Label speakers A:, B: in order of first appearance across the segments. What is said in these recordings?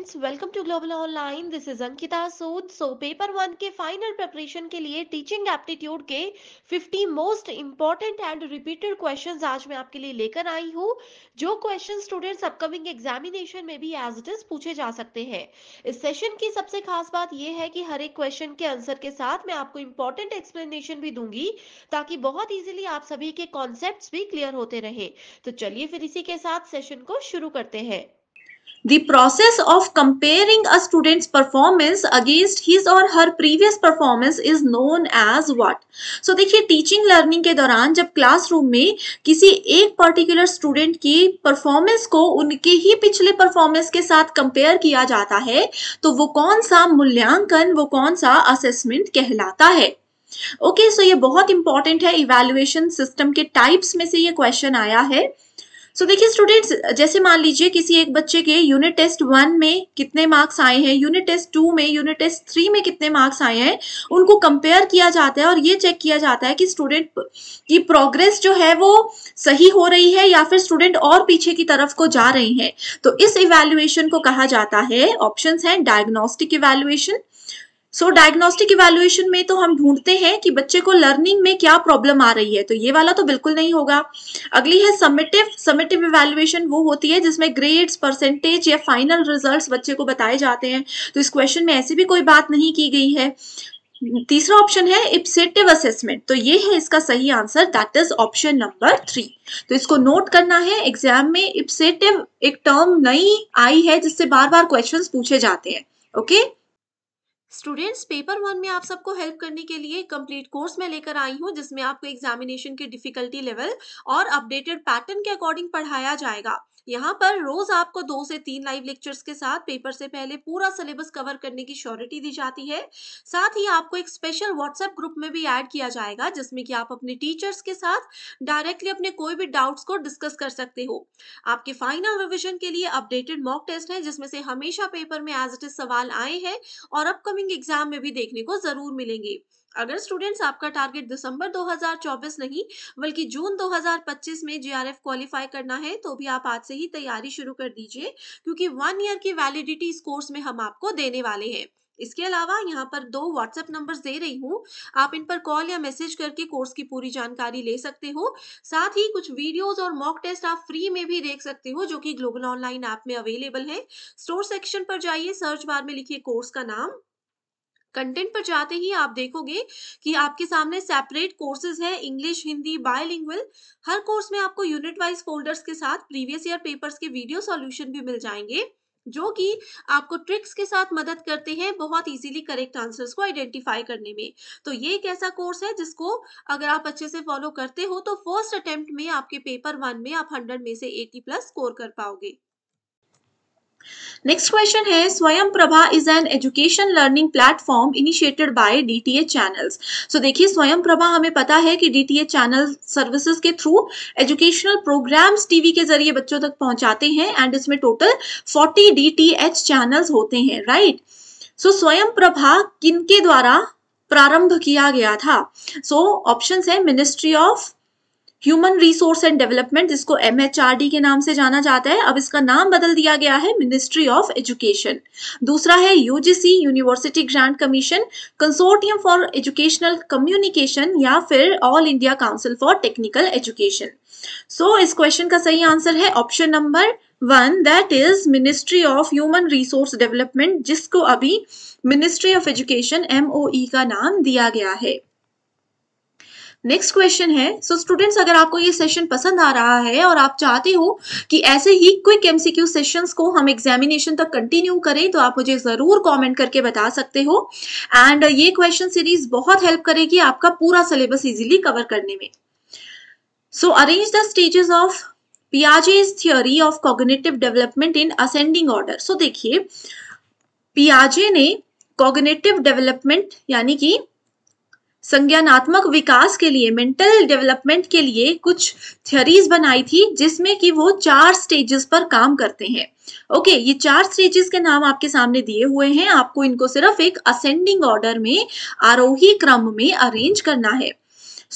A: Friends welcome to global online this is Ankita Sood so paper one के final preparation के लिए teaching aptitude के 50 most important and repeated questions आज मैं आपके लिए लेकर आई हूँ जो क्वेश्चन स्टूडेंट्स अपकमिंग एग्जामिनेशन में भी एज इट इज पूछे जा सकते हैं इस सेशन की सबसे खास बात यह है कि हर एक क्वेश्चन के आंसर के साथ मैं आपको इंपॉर्टेंट एक्सप्लेनेशन भी दूंगी ताकि बहुत ईजिली आप सभी के कॉन्सेप्ट भी क्लियर होते रहे तो चलिए फिर इसी के साथ सेशन को शुरू करते हैं The process of comparing a student's performance against his or her previous performance is known as what? So देखिए टीचिंग लर्निंग के दौरान जब क्लासरूम में किसी एक पर्टिकुलर स्टूडेंट की परफॉर्मेंस को उनके ही पिछले परफॉर्मेंस के साथ कंपेयर किया जाता है तो वो कौन सा मूल्यांकन वो कौन सा असेसमेंट कहलाता है ओके okay, सो so ये बहुत इंपॉर्टेंट है इवेल्युएशन सिस्टम के टाइप्स में से ये क्वेश्चन आया है सो देखिए स्टूडेंट्स जैसे मान लीजिए किसी एक बच्चे के यूनिट टेस्ट वन में कितने मार्क्स आए हैं यूनिट टेस्ट टू में यूनिट टेस्ट थ्री में कितने मार्क्स आए हैं उनको कंपेयर किया जाता है और ये चेक किया जाता है कि स्टूडेंट की प्रोग्रेस जो है वो सही हो रही है या फिर स्टूडेंट और पीछे की तरफ को जा रही है तो इस इवेल्युएशन को कहा जाता है ऑप्शन है diagnostic evaluation so diagnostic evaluation में तो हम ढूंढते हैं कि बच्चे को लर्निंग में क्या प्रॉब्लम आ रही है तो ये वाला तो बिल्कुल नहीं होगा अगली है समेटिव समेटिव इवेल्युएशन वो होती है जिसमें ग्रेड्स परसेंटेज या फाइनल रिजल्ट्स बच्चे को बताए जाते हैं तो इस क्वेश्चन में ऐसी भी कोई बात नहीं की गई है तीसरा ऑप्शन है इप्सेटिव असेसमेंट तो ये है इसका सही answer that is option number three तो इसको नोट करना है एग्जाम में इप्सेटिव एक टर्म नई आई है जिससे बार बार क्वेश्चंस पूछे जाते हैं okay okay? Students paper one में आप सबको हेल्प करने के लिए कंप्लीट कोर्स में लेकर आई हूँ जिसमें आपको एग्जामिनेशन के डिफिकल्टी लेवल और अपडेटेड पैटर्न के अकॉर्डिंग पढ़ाया जाएगा यहाँ पर रोज आपको दो से तीन लाइव लेक्चर्स के साथ पेपर से पहले पूरा सिलेबस कवर करने की श्योरिटी दी जाती है साथ ही आपको एक स्पेशल व्हाट्सएप ग्रुप में भी ऐड किया जाएगा जिसमें कि आप अपने टीचर्स के साथ डायरेक्टली अपने कोई भी डाउट्स को डिस्कस कर सकते हो आपके फाइनल रिविजन के लिए अपडेटेड मॉक टेस्ट है जिसमें से हमेशा पेपर में एज इट इज सवाल आए हैं और अपकमिंग एग्जाम में भी देखने को जरूर मिलेंगे अगर स्टूडेंट्स आपका टारगेट दिसंबर 2024 नहीं बल्कि जून 2025 में जीआरएफ क्वालिफाई करना है तो भी आप आज से ही तैयारी शुरू कर दीजिए क्योंकि वन ईयर की वैलिडिटी इस कोर्स में हम आपको देने वाले हैं इसके अलावा यहाँ पर दो व्हाट्सएप नंबर दे रही हूँ आप इन पर कॉल या मैसेज करके कोर्स की पूरी जानकारी ले सकते हो साथ ही कुछ वीडियोस और मॉक टेस्ट आप फ्री में भी देख सकते हो जो कि ग्लोबल ऑनलाइन ऐप में अवेलेबल है स्टोर सेक्शन पर जाइए सर्च बार में लिखिए कोर्स का नाम कंटेंट पर जाते ही आप देखोगे कि आपके सामने सेपरेट कोर्सेज है इंग्लिश हिंदी बायोलिंग्वल हर कोर्स में आपको यूनिट वाइज फोल्डर्स के साथ प्रीवियस ईयर पेपर्स के वीडियो सॉल्यूशन भी मिल जाएंगे जो कि आपको ट्रिक्स के साथ मदद करते हैं बहुत इजीली करेक्ट आंसर्स को आइडेंटिफाई करने में तो ये एक ऐसा कोर्स है जिसको अगर आप अच्छे से फॉलो करते हो तो फर्स्ट अटेम्प्ट में आपके पेपर वन में आप हंड्रेड में से एटी प्लस स्कोर कर पाओगे नेक्स्ट क्वेश्चन है Swayam Prabha is an education learning platform initiated by DTH channels so देखिए स्वयं प्रभा हमें पता है कि डीटीएच चैनल सर्विसेज के थ्रू एजुकेशनल प्रोग्राम्स टीवी के जरिए बच्चों तक पहुंचाते हैं एंड इसमें टोटल 40 डीटीएच चैनल्स होते हैं राइट सो स्वयं प्रभा किनके द्वारा प्रारंभ किया गया था सो so, ऑप्शन है ministry of human resource and development जिसको एम के नाम से जाना जाता है अब इसका नाम बदल दिया गया है मिनिस्ट्री ऑफ एजुकेशन दूसरा है UGC university grant commission consortium for educational communication या फिर all India council for technical education so इस क्वेश्चन का सही आंसर है option number one that is ministry of human resource development जिसको अभी मिनिस्ट्री ऑफ एजुकेशन एमओई का नाम दिया गया है नेक्स्ट क्वेश्चन है सो so स्टूडेंट्स अगर आपको ये सेशन पसंद आ रहा है और आप चाहते हो कि ऐसे ही क्विक एमसीक्यू सेशंस को हम एग्जामिनेशन तक कंटिन्यू करें तो आप मुझे ज़रूर कमेंट करके बता सकते हो एंड ये क्वेश्चन सीरीज बहुत हेल्प करेगी आपका पूरा सिलेबस इजीली कवर करने में so arrange the stages of Piaget's theory of cognitive development in ascending order so देखिए पियाजे ने कॉग्नेटिव डेवलपमेंट यानी कि संज्ञानात्मक विकास के लिए मेंटल डेवलपमेंट के लिए कुछ थियरीज बनाई थी जिसमें कि वो चार स्टेजेस पर काम करते हैं ओके ये चार स्टेजेस के नाम आपके सामने दिए हुए हैं आपको इनको सिर्फ एक असेंडिंग ऑर्डर में आरोही क्रम में अरेंज करना है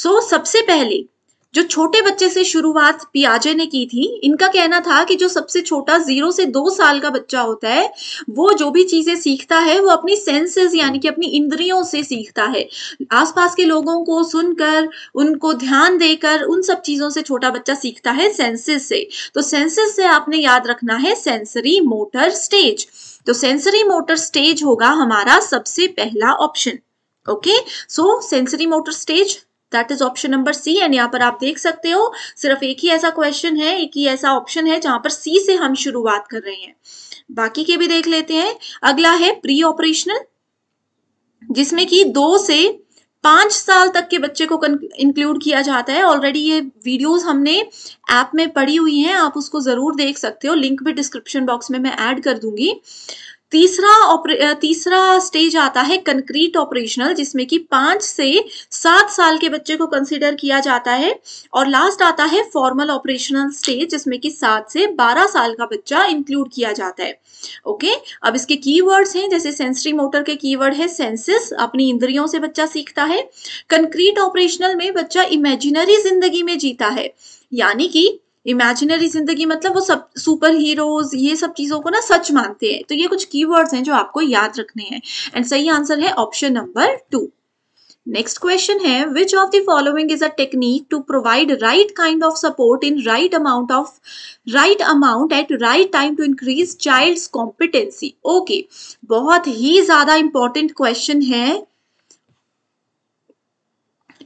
A: सो so, सबसे पहले जो छोटे बच्चे से शुरुआत पियाजे ने की थी इनका कहना था कि जो सबसे छोटा जीरो से दो साल का बच्चा होता है वो जो भी चीजें सीखता है वो अपनी सेंसेस यानी कि अपनी इंद्रियों से सीखता है आसपास के लोगों को सुनकर उनको ध्यान देकर उन सब चीजों से छोटा बच्चा सीखता है सेंसेस से तो सेंसेस से आपने याद रखना है सेंसरी मोटर स्टेज तो सेंसरी मोटर स्टेज होगा हमारा सबसे पहला option okay so sensory motor stage that is option number C and यहाँ पर आप देख सकते हो सिर्फ एक ही ऐसा क्वेश्चन है एक ही ऐसा ऑप्शन है जहां पर सी से हम शुरुआत कर रहे हैं बाकी के भी देख लेते हैं अगला है प्री ऑपरेशनल जिसमें कि दो से पांच साल तक के बच्चे को इंक्लूड किया जाता है ऑलरेडी ये वीडियोस हमने ऐप में पड़ी हुई हैं आप उसको जरूर देख सकते हो लिंक भी डिस्क्रिप्शन बॉक्स में मैं ऐड कर दूंगी तीसरा तीसरा स्टेज आता है कंक्रीट ऑपरेशनल जिसमें कि पांच से सात साल के बच्चे को कंसिडर किया जाता है और लास्ट आता है फॉर्मल ऑपरेशनल स्टेज जिसमें कि सात से बारह साल का बच्चा इंक्लूड किया जाता है ओके अब इसके कीवर्ड्स हैं जैसे सेंसरी मोटर के कीवर्ड है सेंसेस अपनी इंद्रियों से बच्चा सीखता है कंक्रीट ऑपरेशनल में बच्चा इमेजिनरी जिंदगी में जीता है यानी कि इमेजिनरी जिंदगी मतलब वो सब सुपर हीरोज ये सब चीज़ों को ना सच मानते हैं तो ये कुछ कीवर्ड्स हैं जो आपको याद रखने हैं एंड सही आंसर है option number two next question है which of the following is a technique to provide right kind of support in right amount of right amount at right time to increase child competency okay बहुत ही ज्यादा important question है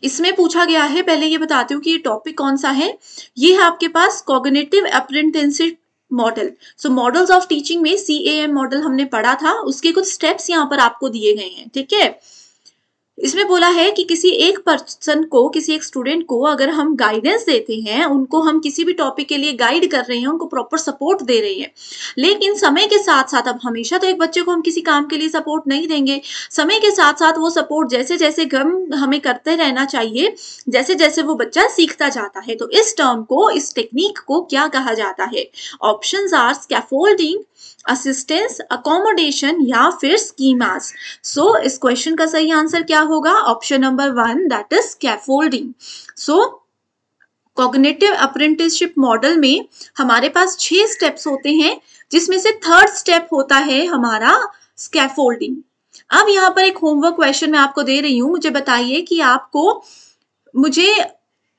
A: इसमें पूछा गया है पहले ये बताती हूँ कि ये टॉपिक कौन सा है ये है आपके पास cognitive apprenticeship model so models of teaching में सी ए एम मॉडल हमने पढ़ा था उसके कुछ स्टेप्स यहाँ पर आपको दिए गए हैं ठीक है इसमें बोला है कि किसी एक पर्सन को किसी एक स्टूडेंट को अगर हम गाइडेंस देते हैं उनको हम किसी भी टॉपिक के लिए गाइड कर रहे हैं उनको प्रॉपर सपोर्ट दे रहे हैं लेकिन समय के साथ साथ अब हमेशा तो एक बच्चे को हम किसी काम के लिए सपोर्ट नहीं देंगे समय के साथ साथ वो सपोर्ट जैसे जैसे गम हमें करते रहना चाहिए जैसे जैसे वो बच्चा सीखता जाता है तो इस टर्म को इस टेक्निक को क्या कहा जाता है option are scaffolding assistance accommodation या फिर स्कीमास सो so, इस क्वेश्चन का सही आंसर क्या होगा option number one that is scaffolding so cognitive apprenticeship model में हमारे पास छह स्टेप्स होते हैं जिसमें से थर्ड स्टेप होता है हमारा स्कैफोल्डिंग अब यहाँ पर एक होमवर्क क्वेश्चन मैं आपको दे रही हूँ मुझे बताइए कि आपको मुझे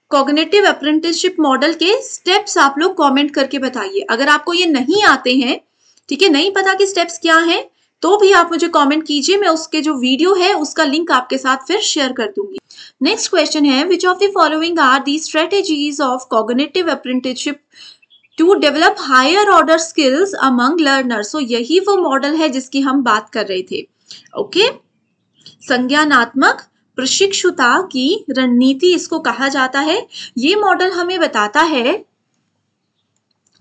A: कॉग्नेटिव अप्रेंटिसशिप मॉडल के स्टेप्स आप लोग कमेंट करके बताइए अगर आपको ये नहीं आते हैं ठीक है नहीं पता कि स्टेप्स क्या हैं तो भी आप मुझे कमेंट कीजिए मैं उसके जो वीडियो है उसका लिंक आपके साथ फिर शेयर कर दूंगी नेक्स्ट क्वेश्चन है which of the following are the strategies of cognitive apprenticeship to develop higher order skills among learner so यही वो मॉडल है जिसकी हम बात कर रहे थे ओके okay? संज्ञानात्मक प्रशिक्षुता की रणनीति इसको कहा जाता है ये मॉडल हमें बताता है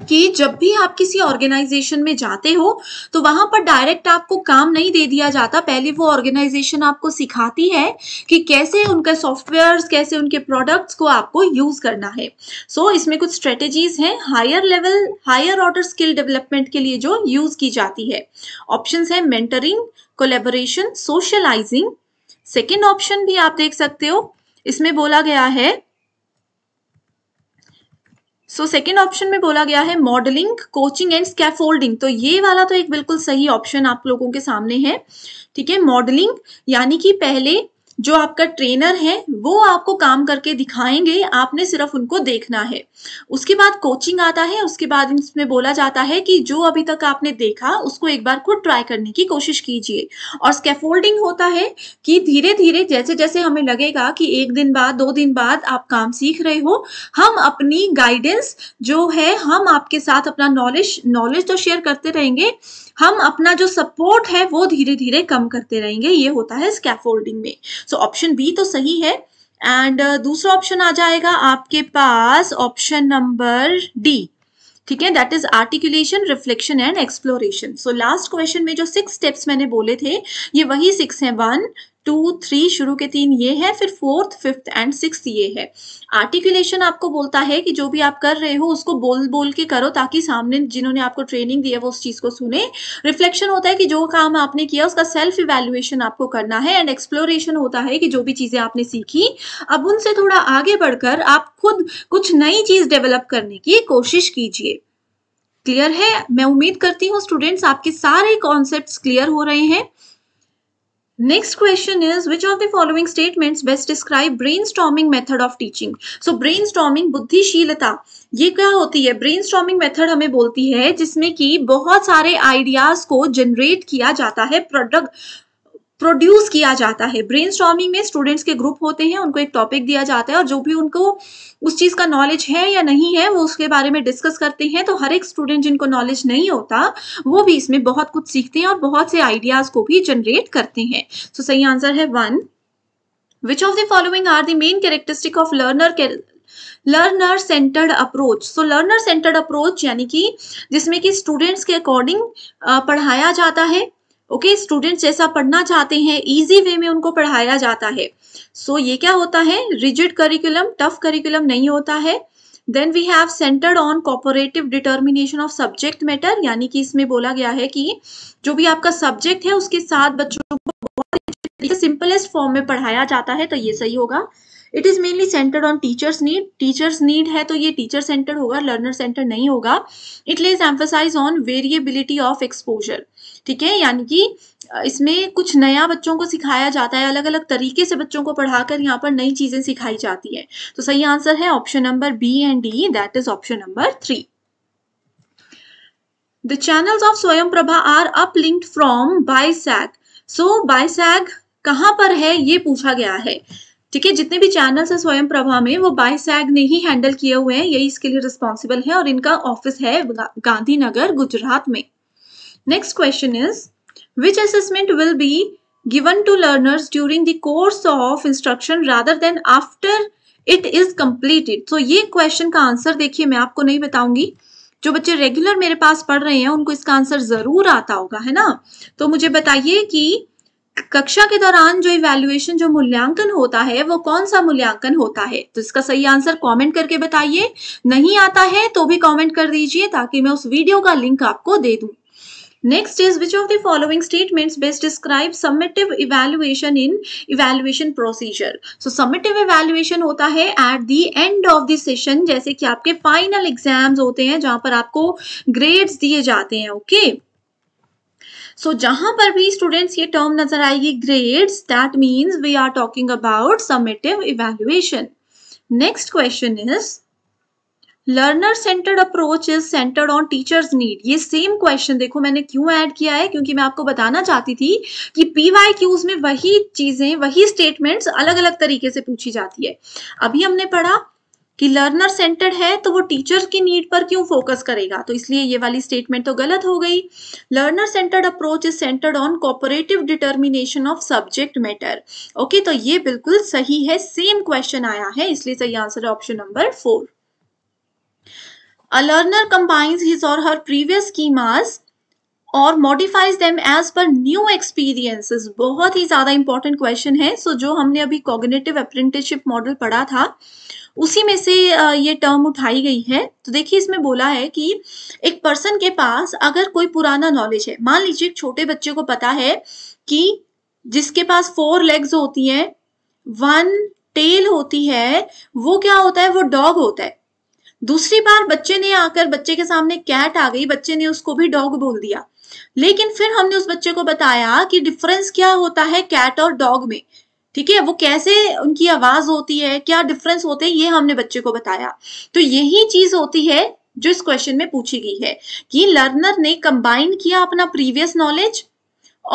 A: कि जब भी आप किसी ऑर्गेनाइजेशन में जाते हो तो वहां पर डायरेक्ट आपको काम नहीं दे दिया जाता पहले वो ऑर्गेनाइजेशन आपको सिखाती है कि कैसे उनका सॉफ्टवेयर कैसे उनके प्रोडक्ट्स को आपको यूज करना है सो so, इसमें कुछ स्ट्रेटेजीज हैं higher level higher order skill development के लिए जो यूज की जाती है ऑप्शन है mentoring collaboration socialising second option भी आप देख सकते हो इसमें बोला गया है सो सेकेंड ऑप्शन में बोला गया है मॉडलिंग कोचिंग एंड स्कैफोल्डिंग तो ये वाला तो एक बिल्कुल सही ऑप्शन आप लोगों के सामने है ठीक है मॉडलिंग यानी कि पहले जो आपका ट्रेनर है वो आपको काम करके दिखाएंगे आपने सिर्फ उनको देखना है उसके बाद कोचिंग आता है उसके बाद इसमें बोला जाता है कि जो अभी तक आपने देखा उसको एक बार खुद ट्राई करने की कोशिश कीजिए और स्केफोल्डिंग होता है कि धीरे धीरे जैसे जैसे हमें लगेगा कि एक दिन बाद दो दिन बाद आप काम सीख रहे हो हम अपनी गाइडेंस जो है हम आपके साथ अपना नॉलेज नॉलेज तो शेयर करते रहेंगे हम अपना जो सपोर्ट है वो धीरे धीरे कम करते रहेंगे ये होता है स्कैफोल्डिंग में सो ऑप्शन बी तो सही है एंड uh, दूसरा ऑप्शन आ जाएगा आपके पास ऑप्शन नंबर डी ठीक है that is articulation reflection and exploration so last question में जो सिक्स स्टेप्स मैंने बोले थे ये वही सिक्स हैं वन टू थ्री शुरू के तीन ये है फिर फोर्थ फिफ्थ एंड सिक्स ये है आर्टिकुलेशन आपको बोलता है कि जो भी आप कर रहे हो उसको बोल बोल के करो ताकि सामने जिन्होंने आपको ट्रेनिंग दी है वो उस चीज को सुने रिफ्लेक्शन होता है कि जो काम आपने किया उसका सेल्फ इवेल्युएशन आपको करना है एंड एक्सप्लोरेशन होता है कि जो भी चीजें आपने सीखी अब उनसे थोड़ा आगे बढ़कर आप खुद कुछ नई चीज डेवलप करने की कोशिश कीजिए क्लियर है मैं उम्मीद करती हूँ स्टूडेंट्स आपके सारे कॉन्सेप्ट्स क्लियर हो रहे हैं Next question is which of the following statements best describe brainstorming method of teaching? So brainstorming बुद्धिशीलता ये क्या होती है ब्रेनस्टॉर्मिंग मेथड हमें बोलती है जिसमें कि बहुत सारे आइडियाज को जनरेट किया जाता है प्रोडक्ट प्रोड्यूस किया जाता है ब्रेन में स्टूडेंट्स के ग्रुप होते हैं उनको एक टॉपिक दिया जाता है और जो भी उनको उस चीज़ का नॉलेज है या नहीं है वो उसके बारे में डिस्कस करते हैं तो हर एक स्टूडेंट जिनको नॉलेज नहीं होता वो भी इसमें बहुत कुछ सीखते हैं और बहुत से आइडियाज़ को भी जनरेट करते हैं सो सही आंसर है one which of the following are the main characteristic of learner learner centred approach so learner centred approach यानी कि जिसमें कि स्टूडेंट्स के अकॉर्डिंग पढ़ाया जाता है ओके okay, स्टूडेंट्स जैसा पढ़ना चाहते हैं इजी वे में उनको पढ़ाया जाता है सो so, ये क्या होता है रिजिड करिकुलम टफ करिकुलम नहीं होता है then we have centred on cooperative determination of subject matter यानी कि इसमें बोला गया है कि जो भी आपका सब्जेक्ट है उसके साथ बच्चों को तरीके सिंपलेस्ट फॉर्म में पढ़ाया जाता है तो ये सही होगा it is mainly centred on teachers need teachers need है तो ये टीचर सेंटर्ड होगा लर्नर सेंटर नहीं होगा it lays emphasise on variability of exposure ठीक है यानी कि इसमें कुछ नया बच्चों को सिखाया जाता है अलग अलग तरीके से बच्चों को पढ़ाकर यहाँ पर नई चीजें सिखाई जाती है तो सही आंसर है option number B and D that is option number three the of Swayam Prabha are uplinked from BISAG so BISAG कहाँ पर है ये पूछा गया है ठीक है जितने भी चैनल्स हैं स्वयं प्रभा में वो बाइसैग ने ही हैंडल किए हुए हैं यही इसके लिए रिस्पॉन्सिबल है और इनका ऑफिस है गांधीनगर गुजरात में next question is which assessment will be given to learners during the course of instruction rather than after it is completed so ये क्वेश्चन का आंसर देखिए मैं आपको नहीं बताऊंगी जो बच्चे रेगुलर मेरे पास पढ़ रहे हैं उनको इसका आंसर जरूर आता होगा है ना तो मुझे बताइए कि कक्षा के दौरान जो इवेल्युएशन जो मूल्यांकन होता है वो कौन सा मूल्यांकन होता है तो इसका सही आंसर कमेंट करके बताइए नहीं आता है तो भी कमेंट कर दीजिए ताकि मैं उस वीडियो का लिंक आपको दे दूं Next is which of the following statements best describes summative evaluation in evaluation procedure. So summative evaluation होता है at the end of the session जैसे कि आपके final exams होते हैं जहां पर आपको grades दिए जाते हैं ओके okay? सो so, जहां पर भी स्टूडेंट्स ये टर्म नजर आएगी grades that means we are talking about summative evaluation next question is learner centred approach is centred on teachers need ये सेम क्वेश्चन देखो मैंने क्यों ऐड किया है क्योंकि मैं आपको बताना चाहती थी कि पीवाई क्यूज में वही चीजें वही स्टेटमेंट्स अलग अलग तरीके से पूछी जाती है अभी हमने पढ़ा कि लर्नर सेंटर्ड है तो वो टीचर की नीड पर क्यों फोकस करेगा तो इसलिए ये वाली स्टेटमेंट तो गलत हो गई learner centred approach is centred on cooperative determination of subject matter okay तो ये बिल्कुल सही है सेम क्वेश्चन आया है इसलिए सही आंसर है option number four A learner combines his or her previous schemas और modifies them as per new experiences. बहुत ही ज्यादा इंपॉर्टेंट क्वेश्चन है सो so, जो हमने अभी cognitive apprenticeship मॉडल पढ़ा था उसी में से ये टर्म उठाई गई है तो देखिए इसमें बोला है कि एक पर्सन के पास अगर कोई पुराना नॉलेज है मान लीजिए एक छोटे बच्चे को पता है कि जिसके पास फोर लेग्स होती है वन टेल होती है वो क्या होता है वो डॉग होता है दूसरी बार बच्चे ने आकर बच्चे के सामने कैट आ गई बच्चे ने उसको भी डॉग बोल दिया लेकिन फिर हमने उस बच्चे को बताया कि डिफरेंस क्या होता है कैट और डॉग में ठीक है वो कैसे उनकी आवाज होती है क्या डिफरेंस होते हैं ये हमने बच्चे को बताया तो यही चीज होती है जो इस क्वेश्चन में पूछी गई है कि लर्नर ने कंबाइन किया अपना प्रीवियस नॉलेज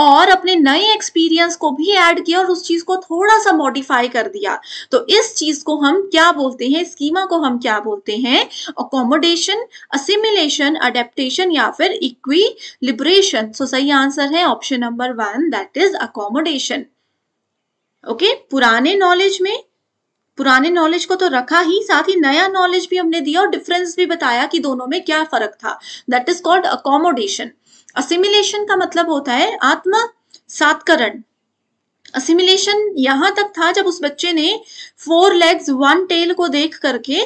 A: और अपने नए एक्सपीरियंस को भी ऐड किया और उस चीज को थोड़ा सा मॉडिफाई कर दिया तो इस चीज को हम क्या बोलते हैं स्कीमा को हम क्या बोलते हैं अकोमोडेशन असिमिलेशन अडेप्टेशन या फिर इक्वी लिबरेशन सो सही आंसर है option number one that is accommodation okay पुराने नॉलेज में पुराने नॉलेज को तो रखा ही साथ ही नया नॉलेज भी हमने दिया और डिफरेंस भी बताया कि दोनों में क्या फर्क था that is called accommodation assimilation का मतलब होता है आत्म सातकरण असिमिलेशन यहां तक था जब उस बच्चे ने फोर लेग्स वन टेल को देख करके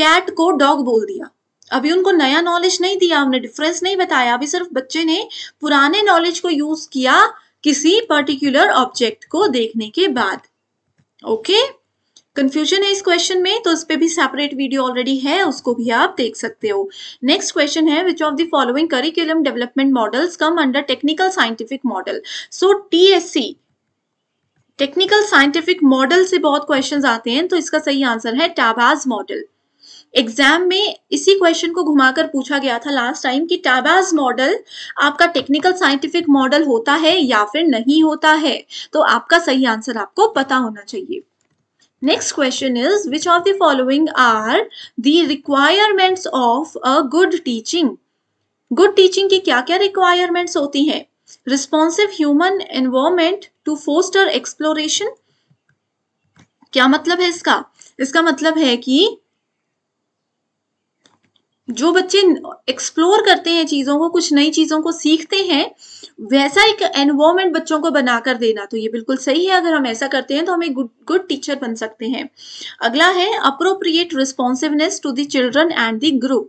A: कैट को डॉग बोल दिया अभी उनको नया नॉलेज नहीं दिया हमने डिफरेंस नहीं बताया अभी सिर्फ बच्चे ने पुराने नॉलेज को यूज किया किसी पर्टिकुलर ऑब्जेक्ट को देखने के बाद ओके okay? कंफ्यूजन है इस क्वेश्चन में तो उस पर भी सेपरेट वीडियो ऑलरेडी है उसको भी आप देख सकते हो नेक्स्ट क्वेश्चन है which of the following curriculum development models come under technical scientific model so TSC technical scientific model से बहुत क्वेश्चंस आते हैं तो इसका सही आंसर है टाबाज मॉडल एग्जाम में इसी क्वेश्चन को घुमाकर पूछा गया था लास्ट टाइम कि टाबाज मॉडल आपका टेक्निकल साइंटिफिक मॉडल होता है या फिर नहीं होता है तो आपका सही आंसर आपको पता होना चाहिए Next question is which of the following are the requirements of a good teaching? Good teaching की क्या क्या रिक्वायरमेंट्स होती हैं responsive human environment to foster exploration क्या मतलब है इसका इसका मतलब है कि जो बच्चे एक्सप्लोर करते हैं चीज़ों को कुछ नई चीज़ों को सीखते हैं वैसा एक एनवायरमेंट बच्चों को बनाकर देना तो ये बिल्कुल सही है अगर हम ऐसा करते हैं तो हम एक गुड गुड टीचर बन सकते हैं अगला है appropriate responsiveness to the children and the group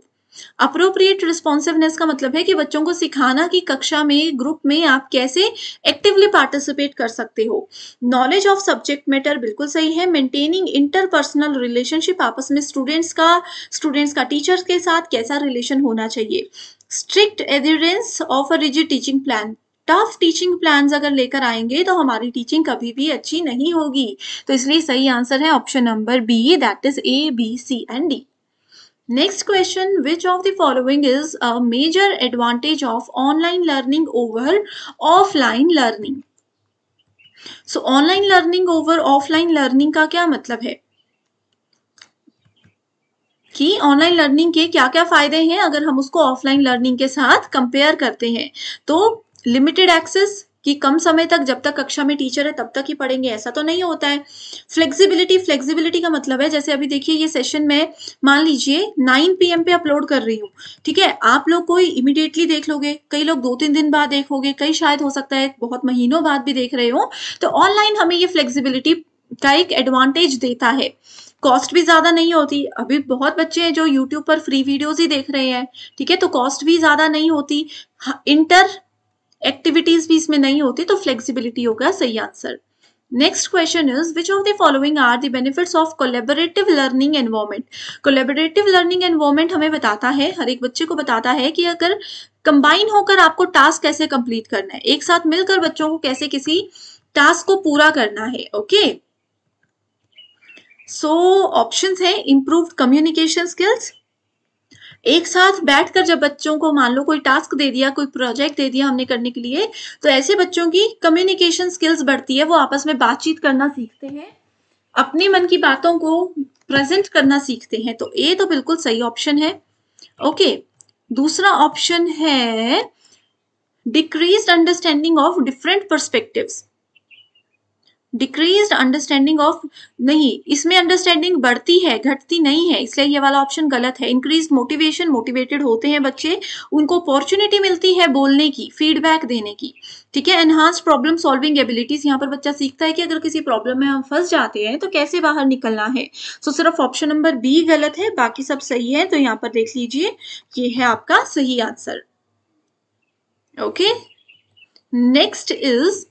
A: appropriate responsiveness का मतलब है कि बच्चों को सिखाना कि कक्षा में ग्रुप में आप कैसे एक्टिवली पार्टिसिपेट कर सकते हो नॉलेज ऑफ सब्जेक्ट मैटर बिल्कुल सही है मेंटेनिंग इंटरपर्सनल रिलेशनशिप आपस में स्टूडेंट्स का स्टूडेंट्स का टीचर्स के साथ कैसा रिलेशन होना चाहिए strict adherence of a rigid teaching plan tough teaching plan अगर लेकर आएंगे तो हमारी टीचिंग कभी भी अच्छी नहीं होगी तो इसलिए सही आंसर है option number B that is A B C and D next question which of the following is a major advantage of online learning over offline learning so online learning over offline learning का क्या मतलब है कि online learning के क्या क्या फायदे हैं अगर हम उसको ऑफलाइन लर्निंग के साथ कंपेयर करते हैं तो लिमिटेड एक्सेस कि कम समय तक जब तक कक्षा में टीचर है तब तक ही पढ़ेंगे ऐसा तो नहीं होता है फ्लेक्सिबिलिटी फ्लेक्सिबिलिटी का मतलब है जैसे अभी देखिए ये सेशन में मान लीजिए 9 पीएम पे अपलोड कर रही हूँ ठीक है आप लोग कोई इमिडिएटली देख लोगे कई लोग दो तीन दिन बाद देखोगे कई शायद हो सकता है बहुत महीनों बाद भी देख रहे हो तो ऑनलाइन हमें ये फ्लेक्सिबिलिटी का एक एडवांटेज देता है कॉस्ट भी ज़्यादा नहीं होती अभी बहुत बच्चे हैं जो यूट्यूब पर फ्री वीडियोज ही देख रहे हैं ठीक है तो कॉस्ट भी ज़्यादा नहीं होती इंटर हाँ, एक्टिविटीज भी इसमें नहीं होती तो फ्लेक्सिबिलिटी होगा सही answer next question is which of the following are the benefits of collaborative learning environment collaborative learning environment हमें बताता है हर एक बच्चे को बताता है कि अगर कंबाइन होकर आपको टास्क कैसे कंप्लीट करना है एक साथ मिलकर बच्चों को कैसे किसी टास्क को पूरा करना है ओके सो ऑप्शन है इंप्रूव कम्युनिकेशन स्किल्स एक साथ बैठकर जब बच्चों को मान लो कोई टास्क दे दिया कोई प्रोजेक्ट दे दिया हमने करने के लिए तो ऐसे बच्चों की कम्युनिकेशन स्किल्स बढ़ती है वो आपस में बातचीत करना सीखते हैं अपने मन की बातों को प्रेजेंट करना सीखते हैं तो ए तो बिल्कुल सही ऑप्शन है ओके okay, दूसरा ऑप्शन है decrease understanding of different perspectives decrease understanding of नहीं इसमें अंडरस्टैंडिंग बढ़ती है घटती नहीं है इसलिए ये वाला ऑप्शन गलत है इंक्रीज मोटिवेशन मोटिवेटेड होते हैं बच्चे उनको अपॉर्चुनिटी मिलती है बोलने की फीडबैक देने की ठीक है एनहांस प्रॉब्लम सॉल्विंग एबिलिटीज यहाँ पर बच्चा सीखता है कि अगर किसी प्रॉब्लम में हम फंस जाते हैं तो कैसे बाहर निकलना है सो so, सिर्फ ऑप्शन नंबर बी गलत है बाकी सब सही है तो यहाँ पर देख लीजिए ये है आपका सही answer okay next is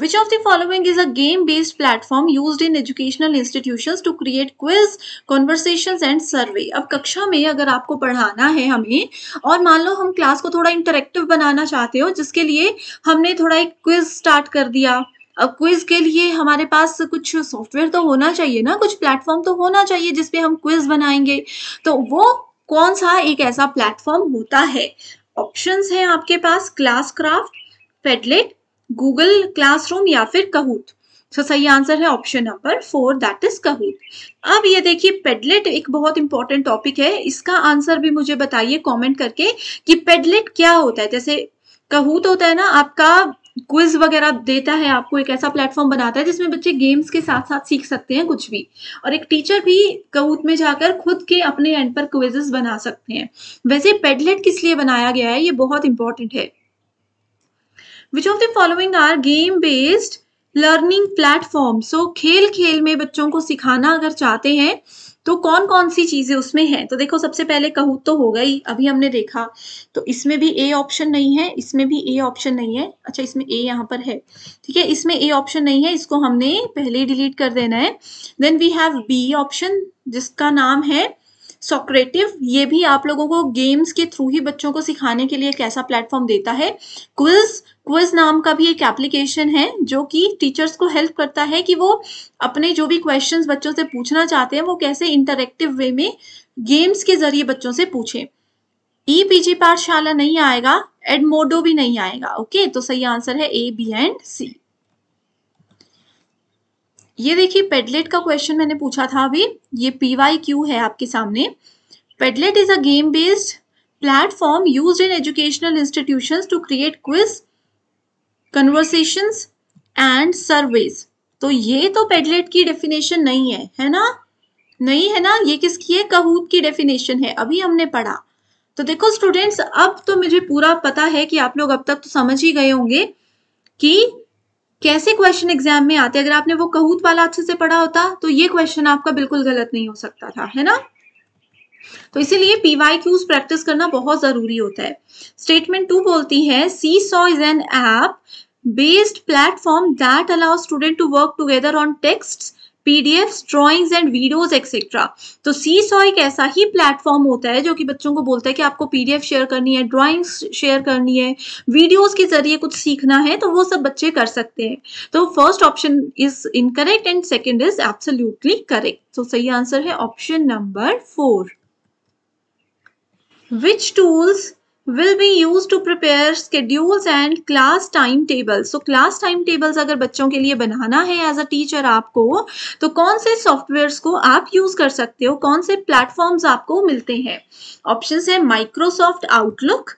A: Which of the following is a game-based platform used in educational institutions to create quiz, conversations and survey? अब कक्षा में अगर आपको पढ़ाना है हमें और मान लो हम क्लास को थोड़ा इंटरेक्टिव बनाना चाहते हो जिसके लिए हमने थोड़ा एक क्विज स्टार्ट कर दिया अब क्विज के लिए हमारे पास कुछ सॉफ्टवेयर तो होना चाहिए ना कुछ प्लेटफॉर्म तो होना चाहिए जिसपे हम क्विज बनाएंगे तो वो कौन सा एक ऐसा प्लेटफॉर्म होता है ऑप्शंस हैं आपके पास Classcraft Padlet Google classroom या फिर कहूत तो सही आंसर है option number four that is Kahoot अब ये देखिए पेडलेट एक बहुत इंपॉर्टेंट टॉपिक है इसका आंसर भी मुझे बताइए कमेंट करके कि पेडलेट क्या होता है जैसे कहूत होता है ना आपका क्विज वगैरह देता है आपको एक ऐसा प्लेटफॉर्म बनाता है जिसमें बच्चे गेम्स के साथ साथ सीख सकते हैं कुछ भी और एक टीचर भी कहूत में जाकर खुद के अपने एंड पर क्विजेस बना सकते हैं वैसे पेडलेट किस लिए बनाया गया है ये बहुत इंपॉर्टेंट है which of the following are game based learning platform so खेल खेल में बच्चों को सिखाना अगर चाहते हैं तो कौन कौन सी चीजें उसमें हैं तो देखो सबसे पहले कहूत तो होगा ही अभी हमने देखा तो इसमें भी ए ऑप्शन नहीं है इसमें भी ए ऑप्शन नहीं है अच्छा इसमें ए यहाँ पर है ठीक है इसमें ए ऑप्शन नहीं है इसको हमने पहले डिलीट कर देना है then we have B option जिसका नाम है सोक्रेटिव ये भी आप लोगों को गेम्स के थ्रू ही बच्चों को सिखाने के लिए एक ऐसा प्लेटफॉर्म देता है क्विज क्विज नाम का भी एक एप्लीकेशन है जो कि टीचर्स को हेल्प करता है कि वो अपने जो भी क्वेश्चंस बच्चों से पूछना चाहते हैं वो कैसे इंटरेक्टिव वे में गेम्स के जरिए बच्चों से पूछें ई e जी पाठशाला नहीं आएगा एडमोडो भी नहीं आएगा ओके तो सही आंसर है ए बी एंड सी ये देखिए पेडलेट का क्वेश्चन मैंने पूछा था अभी ये पी वाई क्यू है आपके सामने Padlet is a game based platform used in educational institution to create quiz conversation and surveys तो ये तो पेडलेट की डेफिनेशन नहीं है है ना नहीं है ना ये किसकी है कहूत की डेफिनेशन है अभी हमने पढ़ा तो देखो स्टूडेंट्स अब तो मुझे पूरा पता है कि आप लोग अब तक तो समझ ही गए होंगे कि कैसे क्वेश्चन एग्जाम में आते अगर आपने वो कहूत वाला अच्छे से पढ़ा होता तो ये क्वेश्चन आपका बिल्कुल गलत नहीं हो सकता था है ना तो इसीलिए पीवाई क्यूज प्रैक्टिस करना बहुत जरूरी होता है स्टेटमेंट टू बोलती है Seesaw is an app based platform that allow student to work together on texts PDFs drawings and videos etcetera तो सी सॉ एक ऐसा ही प्लेटफॉर्म होता है जो कि बच्चों को बोलता है कि आपको पीडीएफ शेयर करनी है ड्राइंग्स शेयर करनी है वीडियोस के जरिए कुछ सीखना है तो वो सब बच्चे कर सकते हैं तो first option is incorrect and second is absolutely correct तो सही आंसर है option number four which tools will be used to prepare schedules and class timetables. So class timetables अगर बच्चों के लिए बनाना है as a teacher आपको तो कौन से सॉफ्टवेयर को आप use कर सकते हो कौन से प्लेटफॉर्म आपको मिलते हैं ऑप्शन है Microsoft Outlook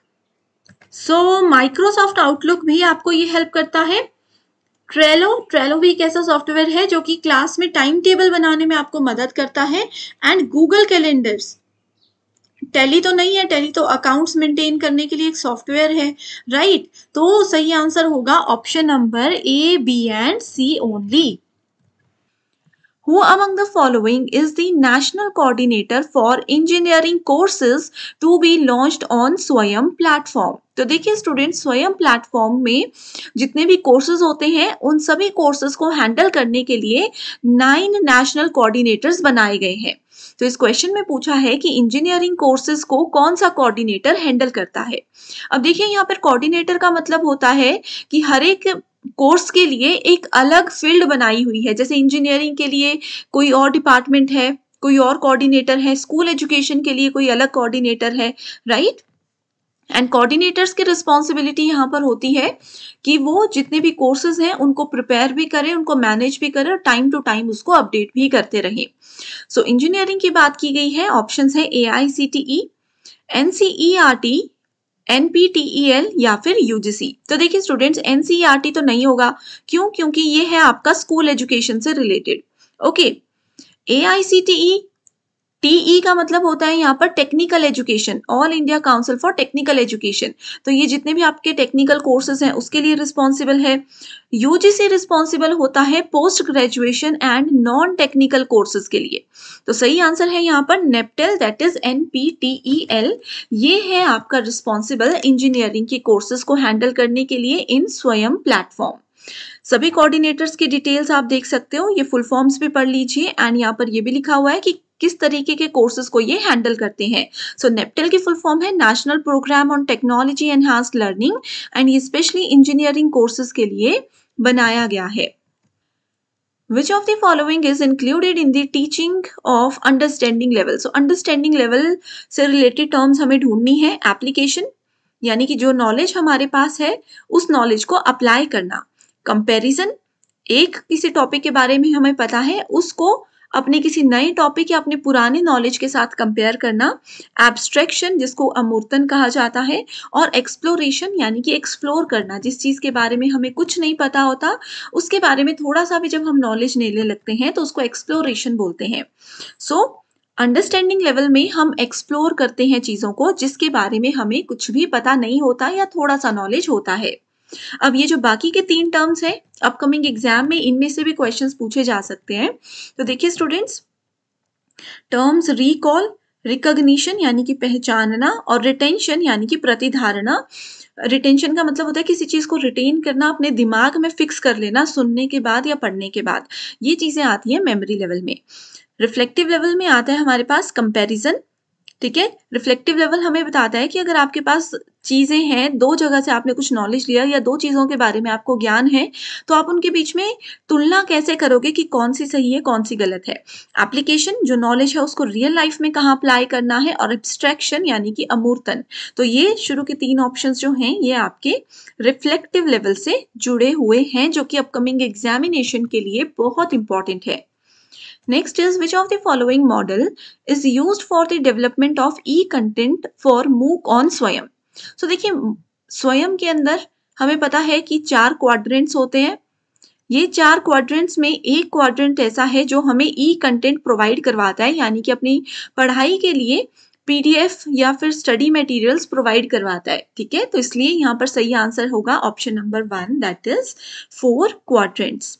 A: so Microsoft Outlook भी आपको ये हेल्प करता है ट्रेलो ट्रेलो भी एक ऐसा सॉफ्टवेयर है जो कि क्लास में टाइम टेबल बनाने में आपको मदद करता है एंड गूगल कैलेंडर्स टैली तो नहीं है टैली तो अकाउंट्स मेंटेन करने के लिए एक सॉफ्टवेयर है राइट right? तो सही आंसर होगा option number A B and C only Who among the following is the national coordinator for engineering courses to be launched on Swayam platform? तो देखिए स्टूडेंट स्वयं प्लेटफॉर्म में जितने भी कोर्सेज होते हैं उन सभी कोर्सेज को हैंडल करने के लिए नाइन नेशनल कोऑर्डिनेटर्स बनाए गए हैं तो इस क्वेश्चन में पूछा है कि इंजीनियरिंग कोर्सेज को कौन सा कोऑर्डिनेटर हैंडल करता है अब देखिए यहाँ पर कोऑर्डिनेटर का मतलब होता है कि हर एक कोर्स के लिए एक अलग फील्ड बनाई हुई है जैसे इंजीनियरिंग के लिए कोई और डिपार्टमेंट है कोई और कोऑर्डिनेटर है स्कूल एजुकेशन के लिए कोई अलग कोऑर्डिनेटर है राइट एंड कोऑर्डिनेटर्स की रिस्पॉन्सिबिलिटी यहाँ पर होती है कि वो जितने भी कोर्सेज हैं उनको प्रिपेयर भी करें उनको मैनेज भी करें और टाइम टू टाइम उसको अपडेट भी करते रहें सो so, इंजीनियरिंग की बात की गई है ऑप्शन है A I C T E N C E R T N P T E L या फिर यू जी सी तो देखिए students N C E R T तो नहीं होगा क्यों क्योंकि ये है आपका स्कूल एजुकेशन से related okay A I C T E T E e का मतलब होता है यहाँ पर technical education All India council for technical Education तो ये जितने भी आपके टेक्निकल कोर्सेज हैं उसके लिए रिस्पॉन्सिबल है यूजीसी रिस्पॉन्सिबल होता है post graduation and non technical courses के लिए तो सही आंसर है यहाँ पर NPTEL that is N P T E L ये है आपका रिस्पॉन्सिबल इंजीनियरिंग के कोर्सेज को हैंडल करने के लिए इन स्वयं प्लेटफॉर्म सभी कोऑर्डिनेटर्स की डिटेल्स आप देख सकते हो ये फुल फॉर्म्स भी पढ़ लीजिए एंड यहाँ पर ये भी लिखा हुआ है कि किस तरीके के कोर्सेज को ये हैंडल करते हैं सो so, नेपटेल की फुल फॉर्म है National Programme on Technology Enhanced Learning and specially engineering courses के लिए बनाया गया है which of the following is included in the teaching of understanding level so understanding level से रिलेटेड टर्म्स हमें ढूंढनी है एप्लीकेशन यानी कि जो नॉलेज हमारे पास है उस नॉलेज को अप्लाई करना कंपेरिजन एक किसी टॉपिक के बारे में हमें पता है उसको अपने किसी नए टॉपिक या अपने पुराने नॉलेज के साथ कंपेयर करना एब्स्ट्रैक्शन जिसको अमूर्तन कहा जाता है और एक्सप्लोरेशन यानी कि एक्सप्लोर करना जिस चीज़ के बारे में हमें कुछ नहीं पता होता उसके बारे में थोड़ा सा भी जब हम नॉलेज लेने लगते हैं तो उसको एक्सप्लोरेशन बोलते हैं सो so, अंडरस्टैंडिंग लेवल में हम एक्सप्लोर करते हैं चीज़ों को जिसके बारे में हमें कुछ भी पता नहीं होता या थोड़ा सा नॉलेज होता है अब ये जो बाकी के तीन टर्म्स हैं अपकमिंग एग्जाम में इनमें से भी क्वेश्चंस पूछे जा सकते हैं तो देखिए स्टूडेंट्स टर्म्स रिकॉल रिकॉग्निशन यानी कि पहचानना और रिटेंशन यानी कि प्रतिधारणा रिटेंशन का मतलब होता है किसी चीज़ को रिटेन करना अपने दिमाग में फिक्स कर लेना सुनने के बाद या पढ़ने के बाद ये चीज़ें आती हैं मेमोरी लेवल में रिफ्लेक्टिव लेवल में आता है हमारे पास कंपैरिजन ठीक है रिफ्लेक्टिव लेवल हमें बताता है कि अगर आपके पास चीज़ें हैं दो जगह से आपने कुछ नॉलेज लिया या दो चीज़ों के बारे में आपको ज्ञान है तो आप उनके बीच में तुलना कैसे करोगे कि कौन सी सही है कौन सी गलत है एप्लीकेशन जो नॉलेज है उसको रियल लाइफ में कहाँ अप्लाई करना है और एब्स्ट्रैक्शन यानी कि अमूर्तन तो ये शुरू के तीन ऑप्शन जो हैं ये आपके रिफ्लेक्टिव लेवल से जुड़े हुए हैं जो कि अपकमिंग एग्जामिनेशन के लिए बहुत इंपॉर्टेंट है Next is which of the following model is used for the development of e-content for MOOC on swayam so, देखिए swayam के अंदर हमें पता है कि चार quadrants होते हैं ये चार क्वाड्रेंट्स में एक क्वाड्रेंट ऐसा है जो हमें ई कंटेंट प्रोवाइड करवाता है यानी कि अपनी पढ़ाई के लिए पीडीएफ या फिर स्टडी मटेरियल्स प्रोवाइड करवाता है ठीक है तो इसलिए यहाँ पर सही आंसर होगा option number one that is four quadrants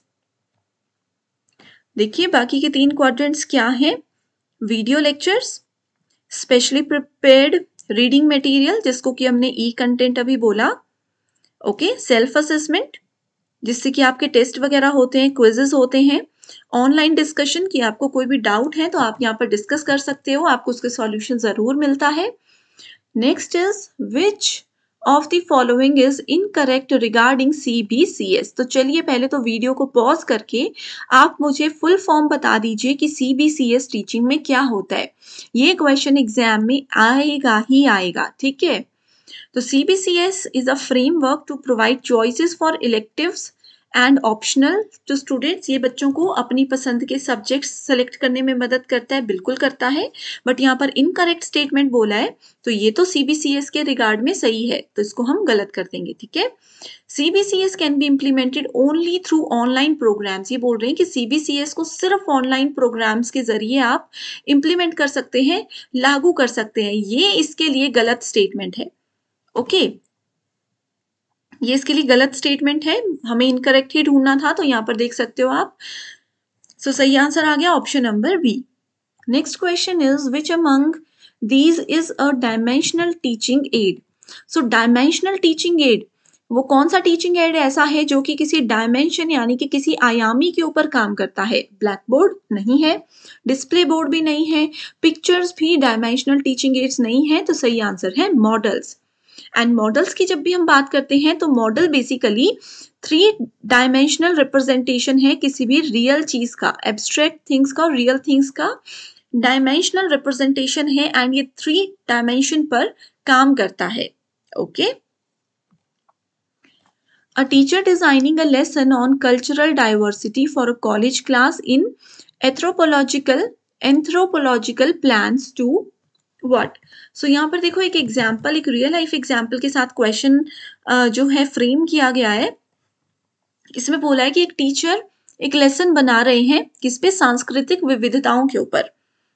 A: देखिए बाकी के तीन क्वाड्रेंट्स क्या हैं video lectures specially prepared reading material जिसको कि हमने ई e कंटेंट अभी बोला ओके सेल्फ असेसमेंट जिससे कि आपके टेस्ट वगैरह होते हैं क्विजेस होते हैं ऑनलाइन डिस्कशन की आपको कोई भी डाउट है तो आप यहाँ पर डिस्कस कर सकते हो आपको उसके सॉल्यूशन ज़रूर मिलता है next is which of the following is incorrect regarding C B C S तो चलिए पहले तो वीडियो को पॉज करके आप मुझे फुल फॉर्म बता दीजिए कि C B C S teaching में क्या होता है ये क्वेश्चन एग्जाम में आएगा ही आएगा ठीक है तो C B C S is a framework to provide choices for electives and optional to students ये बच्चों को अपनी पसंद के सब्जेक्ट सेलेक्ट करने में मदद करता है बिल्कुल करता है बट यहाँ पर इनकरेक्ट स्टेटमेंट बोला है तो ये तो सीबीसीएस के रिगार्ड में सही है तो इसको हम गलत कर देंगे ठीक है CBCS can be implemented only through online programmes ये बोल रहे हैं कि सीबीसीएस को सिर्फ ऑनलाइन प्रोग्राम्स के जरिए आप इम्प्लीमेंट कर सकते हैं लागू कर सकते हैं ये इसके लिए गलत स्टेटमेंट है ओके okay, ये इसके लिए गलत स्टेटमेंट है हमें इनकरेक्ट ही ढूंढना था तो यहाँ पर देख सकते हो आप सो so, सही आंसर आ गया option number B next question is which among these is a dimensional teaching aid so dimensional teaching aid वो कौन सा टीचिंग एड ऐसा है जो कि किसी डायमेंशन यानी कि किसी आयामी के ऊपर काम करता है ब्लैक बोर्ड नहीं है डिस्प्ले बोर्ड भी नहीं है पिक्चर्स भी डायमेंशनल टीचिंग एड्स नहीं है तो सही आंसर है मॉडल्स एंड मॉडल्स की जब भी हम बात करते हैं तो model basically three dimensional representation है किसी भी रियल चीज का एब्स्ट्रैक्ट थिंग्स का और रियल थिंग्स का डायमेंशनल रिप्रेजेंटेशन है एंड ये थ्री डायमेंशन पर काम करता है okay a teacher designing a lesson on cultural diversity for a college class in anthropological anthropological plans to what so so, यहाँ पर देखो एक एग्जाम्पल एक रियल लाइफ एग्जाम्पल के साथ क्वेश्चन uh, जो है फ्रेम किया गया है इसमें बोला है कि एक टीचर एक लेसन बना रहे हैं किस पे सांस्कृतिक विविधताओं के ऊपर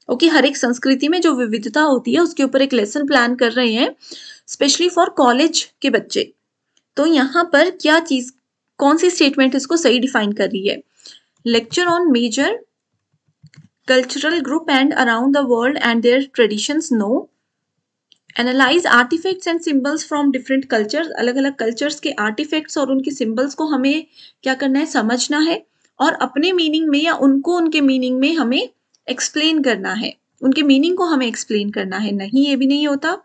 A: ओके okay, हर एक संस्कृति में जो विविधता होती है उसके ऊपर एक लेसन प्लान कर रहे हैं स्पेशली फॉर कॉलेज के बच्चे तो यहाँ पर क्या चीज कौन सी स्टेटमेंट इसको सही डिफाइन कर रही है lecture on major cultural group and around the world and their traditions know analyse artefacts and symbols from different cultures अलग अलग कल्चर्स के आर्टिफैक्ट्स और उनके सिंबल्स को हमें क्या करना है समझना है और अपने मीनिंग में या उनको उनके मीनिंग में हमें एक्सप्लेन करना है उनके मीनिंग को हमें एक्सप्लेन करना है नहीं ये भी नहीं होता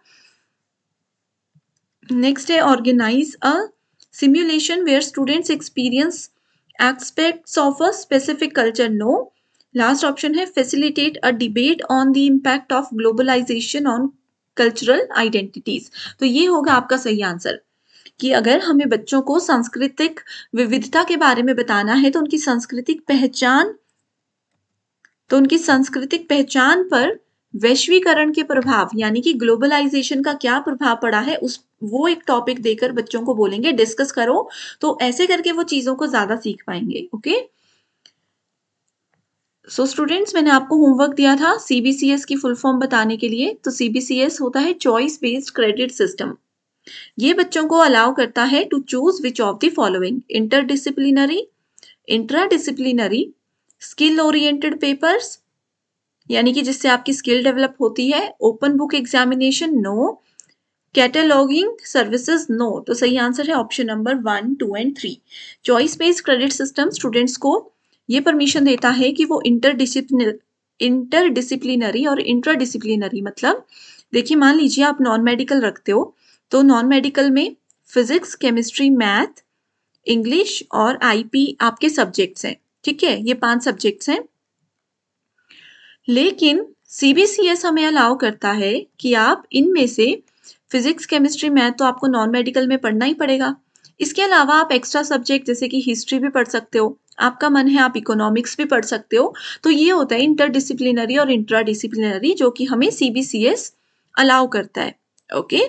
A: नेक्स्ट है organise a simulation where students experience aspects of a specific culture no last option है facilitate a debate on the impact of globalisation on cultural identities तो ये होगा आपका सही आंसर कि अगर हमें बच्चों को सांस्कृतिक विविधता के बारे में बताना है तो उनकी सांस्कृतिक पहचान तो उनकी सांस्कृतिक पहचान पर वैश्वीकरण के प्रभाव यानी कि ग्लोबलाइजेशन का क्या प्रभाव पड़ा है उस वो एक टॉपिक देकर बच्चों को बोलेंगे डिस्कस करो तो ऐसे करके वो चीजों को ज्यादा सीख पाएंगे okay okay? So so, students मैंने आपको होमवर्क दिया था सीबीसीएस की फुल फॉर्म बताने के लिए तो सीबीसीएस होता है चॉइस बेस्ड क्रेडिट सिस्टम ये बच्चों को अलाउ करता है to choose which of the following interdisciplinary intradisciplinary skill oriented papers यानी कि जिससे आपकी स्किल डेवलप होती है open book examination no cataloguing services no तो सही आंसर है option number one two and three choice based credit system students को ये परमिशन देता है कि वो इंटर इंटरडिसिप्लिनरी और इंट्राडिसिप्लिनरी मतलब देखिए मान लीजिए आप नॉन मेडिकल रखते हो तो नॉन मेडिकल में फिजिक्स केमिस्ट्री मैथ इंग्लिश और आईपी आपके सब्जेक्ट्स हैं ठीक है ये पांच सब्जेक्ट्स हैं लेकिन सीबीसीएस हमें अलाउ करता है कि आप इनमें से फिजिक्स केमिस्ट्री मैथ तो आपको नॉन मेडिकल में पढ़ना ही पड़ेगा इसके अलावा आप एक्स्ट्रा सब्जेक्ट जैसे कि हिस्ट्री भी पढ़ सकते हो आपका मन है आप इकोनॉमिक्स भी पढ़ सकते हो तो ये होता है इंटरडिसिप्लिनरी और इंट्रा डिसिप्लिनरी जो कि हमें सीबीसीएस अलाउ करता है ओके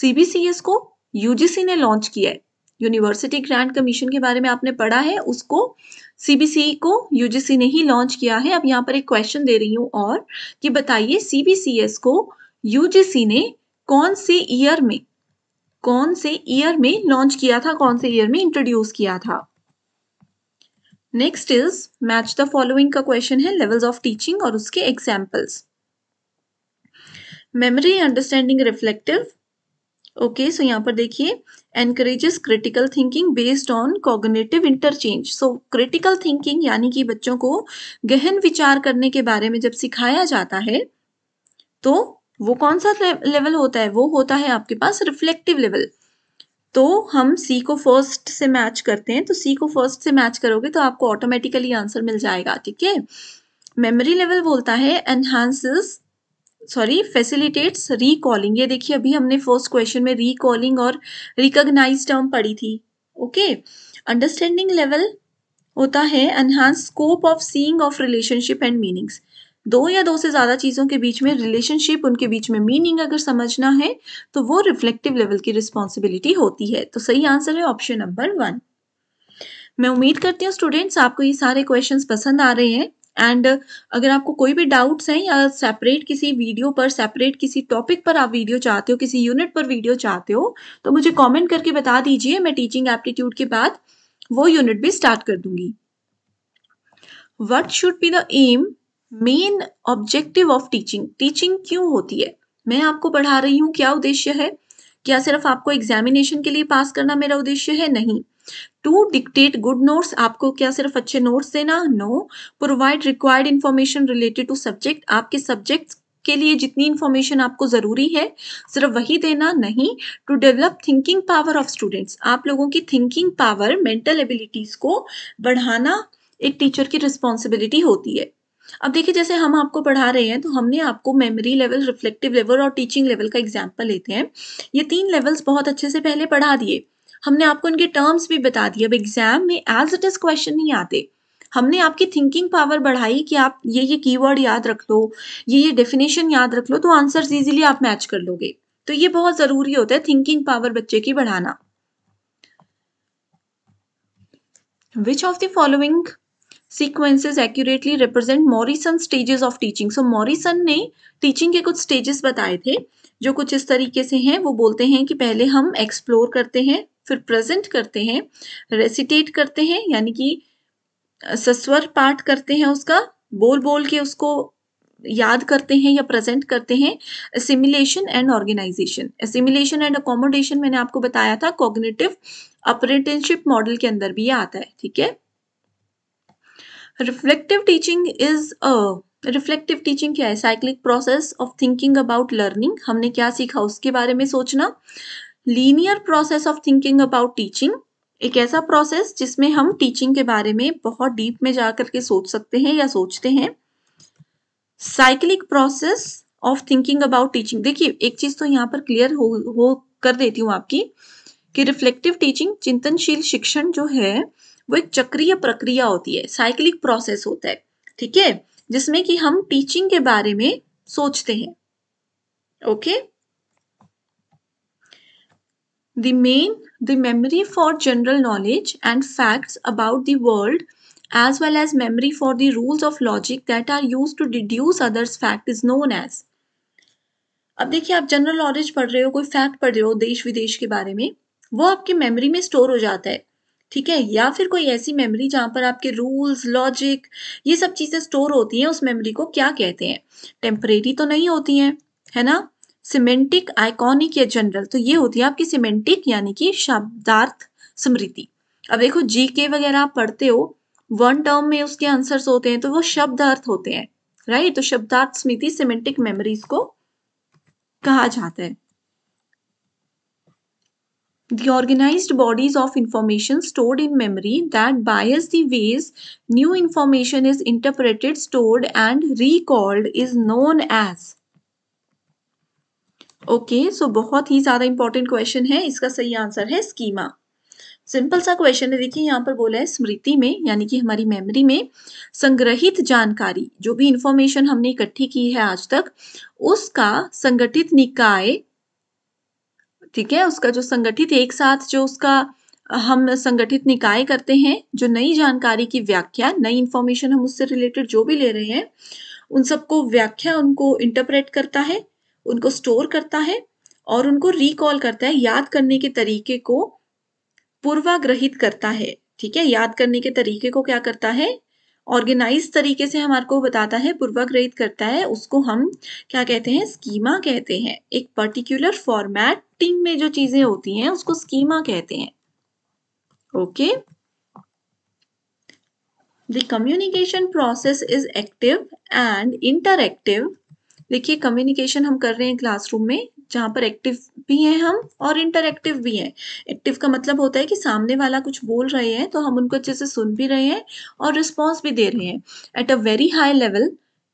A: सीबीसीएस को यूजीसी ने लॉन्च किया है यूनिवर्सिटी ग्रांट कमीशन के बारे में आपने पढ़ा है उसको सीबीसी को यूजीसी ने ही लॉन्च किया है अब यहाँ पर एक क्वेश्चन दे रही हूँ और कि बताइए सीबीसीएस को यूजीसी ने कौन से ईयर में कौन से ईयर में लॉन्च किया था कौन से ईयर में इंट्रोड्यूस किया था next is match the following का क्वेश्चन है लेवल्स ऑफ टीचिंग और उसके examples memory understanding reflective okay so यहाँ पर देखिए encourages critical thinking based on cognitive interchange so critical thinking यानी कि बच्चों को गहन विचार करने के बारे में जब सिखाया जाता है तो वो कौन सा लेवल होता है वो होता है आपके पास रिफ्लेक्टिव लेवल तो हम सी को फर्स्ट से मैच करते हैं तो सी को फर्स्ट से मैच करोगे तो आपको ऑटोमेटिकली आंसर मिल जाएगा ठीक है मेमोरी लेवल बोलता है एनहांसेस सॉरी फैसिलिटेट्स रिकॉलिंग ये देखिए अभी हमने फर्स्ट क्वेश्चन में रिकॉलिंग और रिकॉग्नाइज टर्म पढ़ी थी ओके अंडरस्टैंडिंग लेवल होता है enhance scope of seeing of relationship and meanings दो या दो से ज़्यादा चीज़ों के बीच में रिलेशनशिप उनके बीच में मीनिंग अगर समझना है तो वो रिफ्लेक्टिव लेवल की रिस्पॉन्सिबिलिटी होती है तो सही आंसर है ऑप्शन नंबर वन मैं उम्मीद करती हूँ स्टूडेंट्स आपको ये सारे क्वेश्चन पसंद आ रहे हैं एंड अगर आपको कोई भी डाउट्स हैं या सेपरेट किसी वीडियो पर सेपरेट किसी टॉपिक पर आप वीडियो चाहते हो किसी यूनिट पर वीडियो चाहते हो तो मुझे कमेंट करके बता दीजिए मैं टीचिंग एप्टीट्यूड के बाद वो यूनिट भी स्टार्ट कर दूंगी what should be the aim main objective of teaching teaching क्यों होती है मैं आपको पढ़ा रही हूँ क्या उद्देश्य है क्या सिर्फ आपको एग्जामिनेशन के लिए पास करना मेरा उद्देश्य है नहीं टू डिक्टेट गुड नोट्स आपको क्या सिर्फ अच्छे नोट्स देना no provide required information related to subject आपके सब्जेक्ट के लिए जितनी इन्फॉर्मेशन आपको ज़रूरी है सिर्फ वही देना नहीं to develop thinking power of students आप लोगों की थिंकिंग पावर मेंटल एबिलिटीज़ को बढ़ाना एक टीचर की रिस्पॉन्सिबिलिटी होती है अब देखिए जैसे हम आपको पढ़ा रहे हैं तो हमने आपको मेमोरी लेवल रिफ्लेक्टिव लेवल और टीचिंग लेवल का एग्जाम्पल लेते हैं ये तीन लेवल्स बहुत अच्छे से पहले पढ़ा दिए हमने आपको इनके टर्म्स भी बता दिए अब एग्जाम में एज इट इज क्वेश्चन नहीं आते हमने आपकी थिंकिंग पावर बढ़ाई कि आप ये ये कीवर्ड याद रख लो ये ये डेफिनेशन याद रख लो तो आंसर्स इजीली आप मैच कर लोगे तो ये बहुत जरूरी होता है थिंकिंग पावर बच्चे की बढ़ाना which of the following sequences accurately represent Morrison stages of teaching so Morrison ने टीचिंग के कुछ स्टेजेस बताए थे जो कुछ इस तरीके से हैं वो बोलते हैं कि पहले हम एक्सप्लोर करते हैं फिर प्रेजेंट करते हैं रेसिटेट करते हैं यानी कि सस्वर पाठ करते हैं उसका बोल बोल के उसको याद करते हैं या प्रेजेंट करते हैं assimilation and organization assimilation and accommodation मैंने आपको बताया था कॉग्निटिव अपरेंटिसशिप मॉडल के अंदर भी ये आता है ठीक है reflective teaching is a reflective teaching क्या है cyclic process of thinking about learning हमने क्या सीखा उसके बारे में सोचना linear process of thinking about teaching एक ऐसा प्रोसेस जिसमें हम टीचिंग के बारे में बहुत डीप में जा करके सोच सकते हैं या सोचते हैं cyclic process of thinking about teaching देखिए एक चीज तो यहाँ पर क्लियर हो हो कर देती हूँ आपकी कि रिफ्लेक्टिव टीचिंग चिंतनशील शिक्षण जो है वो एक चक्रीय प्रक्रिया होती है साइक्लिक प्रोसेस होता है ठीक है जिसमें कि हम टीचिंग के बारे में सोचते हैं okay the main the memory for general knowledge and facts about the world as well as memory for the rules of logic that are use to deduce others fact is known as अब देखिए आप general knowledge पढ़ रहे हो कोई fact पढ़ रहे हो देश विदेश के बारे में वो आपके मेमोरी में स्टोर हो जाता है ठीक है या फिर कोई ऐसी मेमोरी जहां पर आपके रूल्स लॉजिक ये सब चीज़ें स्टोर होती हैं उस मेमोरी को क्या कहते हैं टेम्परेरी तो नहीं होती हैं है ना सिमेंटिक आइकॉनिक या जनरल तो ये होती है आपकी सिमेंटिक यानी कि शब्दार्थ स्मृति अब देखो जी के वगैरह आप पढ़ते हो वन टर्म में उसके आंसर्स होते हैं तो वो शब्दार्थ होते हैं राइट तो शब्दार्थ स्मृति सिमेंटिक मेमोरीज को कहा जाता है the organized bodies of information stored in memory that bias the ways new information is interpreted, stored and recalled is known as. Okay so बहुत ही ज़्यादा इंपॉर्टेंट क्वेश्चन है इसका सही आंसर है स्कीमा सिंपल सा क्वेश्चन है देखिए यहाँ पर बोला है स्मृति में यानी कि हमारी मेमोरी में संग्रहित जानकारी जो भी इंफॉर्मेशन हमने इकट्ठी की है आज तक उसका संगठित निकाय ठीक है उसका जो संगठित एक साथ जो उसका हम संगठित निकाय करते हैं जो नई जानकारी की व्याख्या नई इंफॉर्मेशन हम उससे रिलेटेड जो भी ले रहे हैं उन सबको व्याख्या उनको इंटरप्रेट करता है उनको स्टोर करता है और उनको रिकॉल करता है याद करने के तरीके को पूर्वाग्रहित करता है ठीक है याद करने के तरीके को क्या करता है ऑर्गेनाइज तरीके से हमारे को बताता है पूर्वाग्रहित करता है उसको हम क्या कहते हैं स्कीमा कहते हैं एक पर्टिकुलर फॉर्मेटिंग में जो चीजें होती हैं उसको स्कीमा कहते हैं okay the communication process is active and and देखिए कम्युनिकेशन हम कर रहे हैं क्लासरूम में जहाँ पर एक्टिव भी हैं हम और इंटरएक्टिव भी हैं एक्टिव का मतलब होता है कि सामने वाला कुछ बोल रहे हैं तो हम उनको अच्छे से सुन भी रहे हैं और रिस्पॉन्स भी दे रहे हैं at a very high level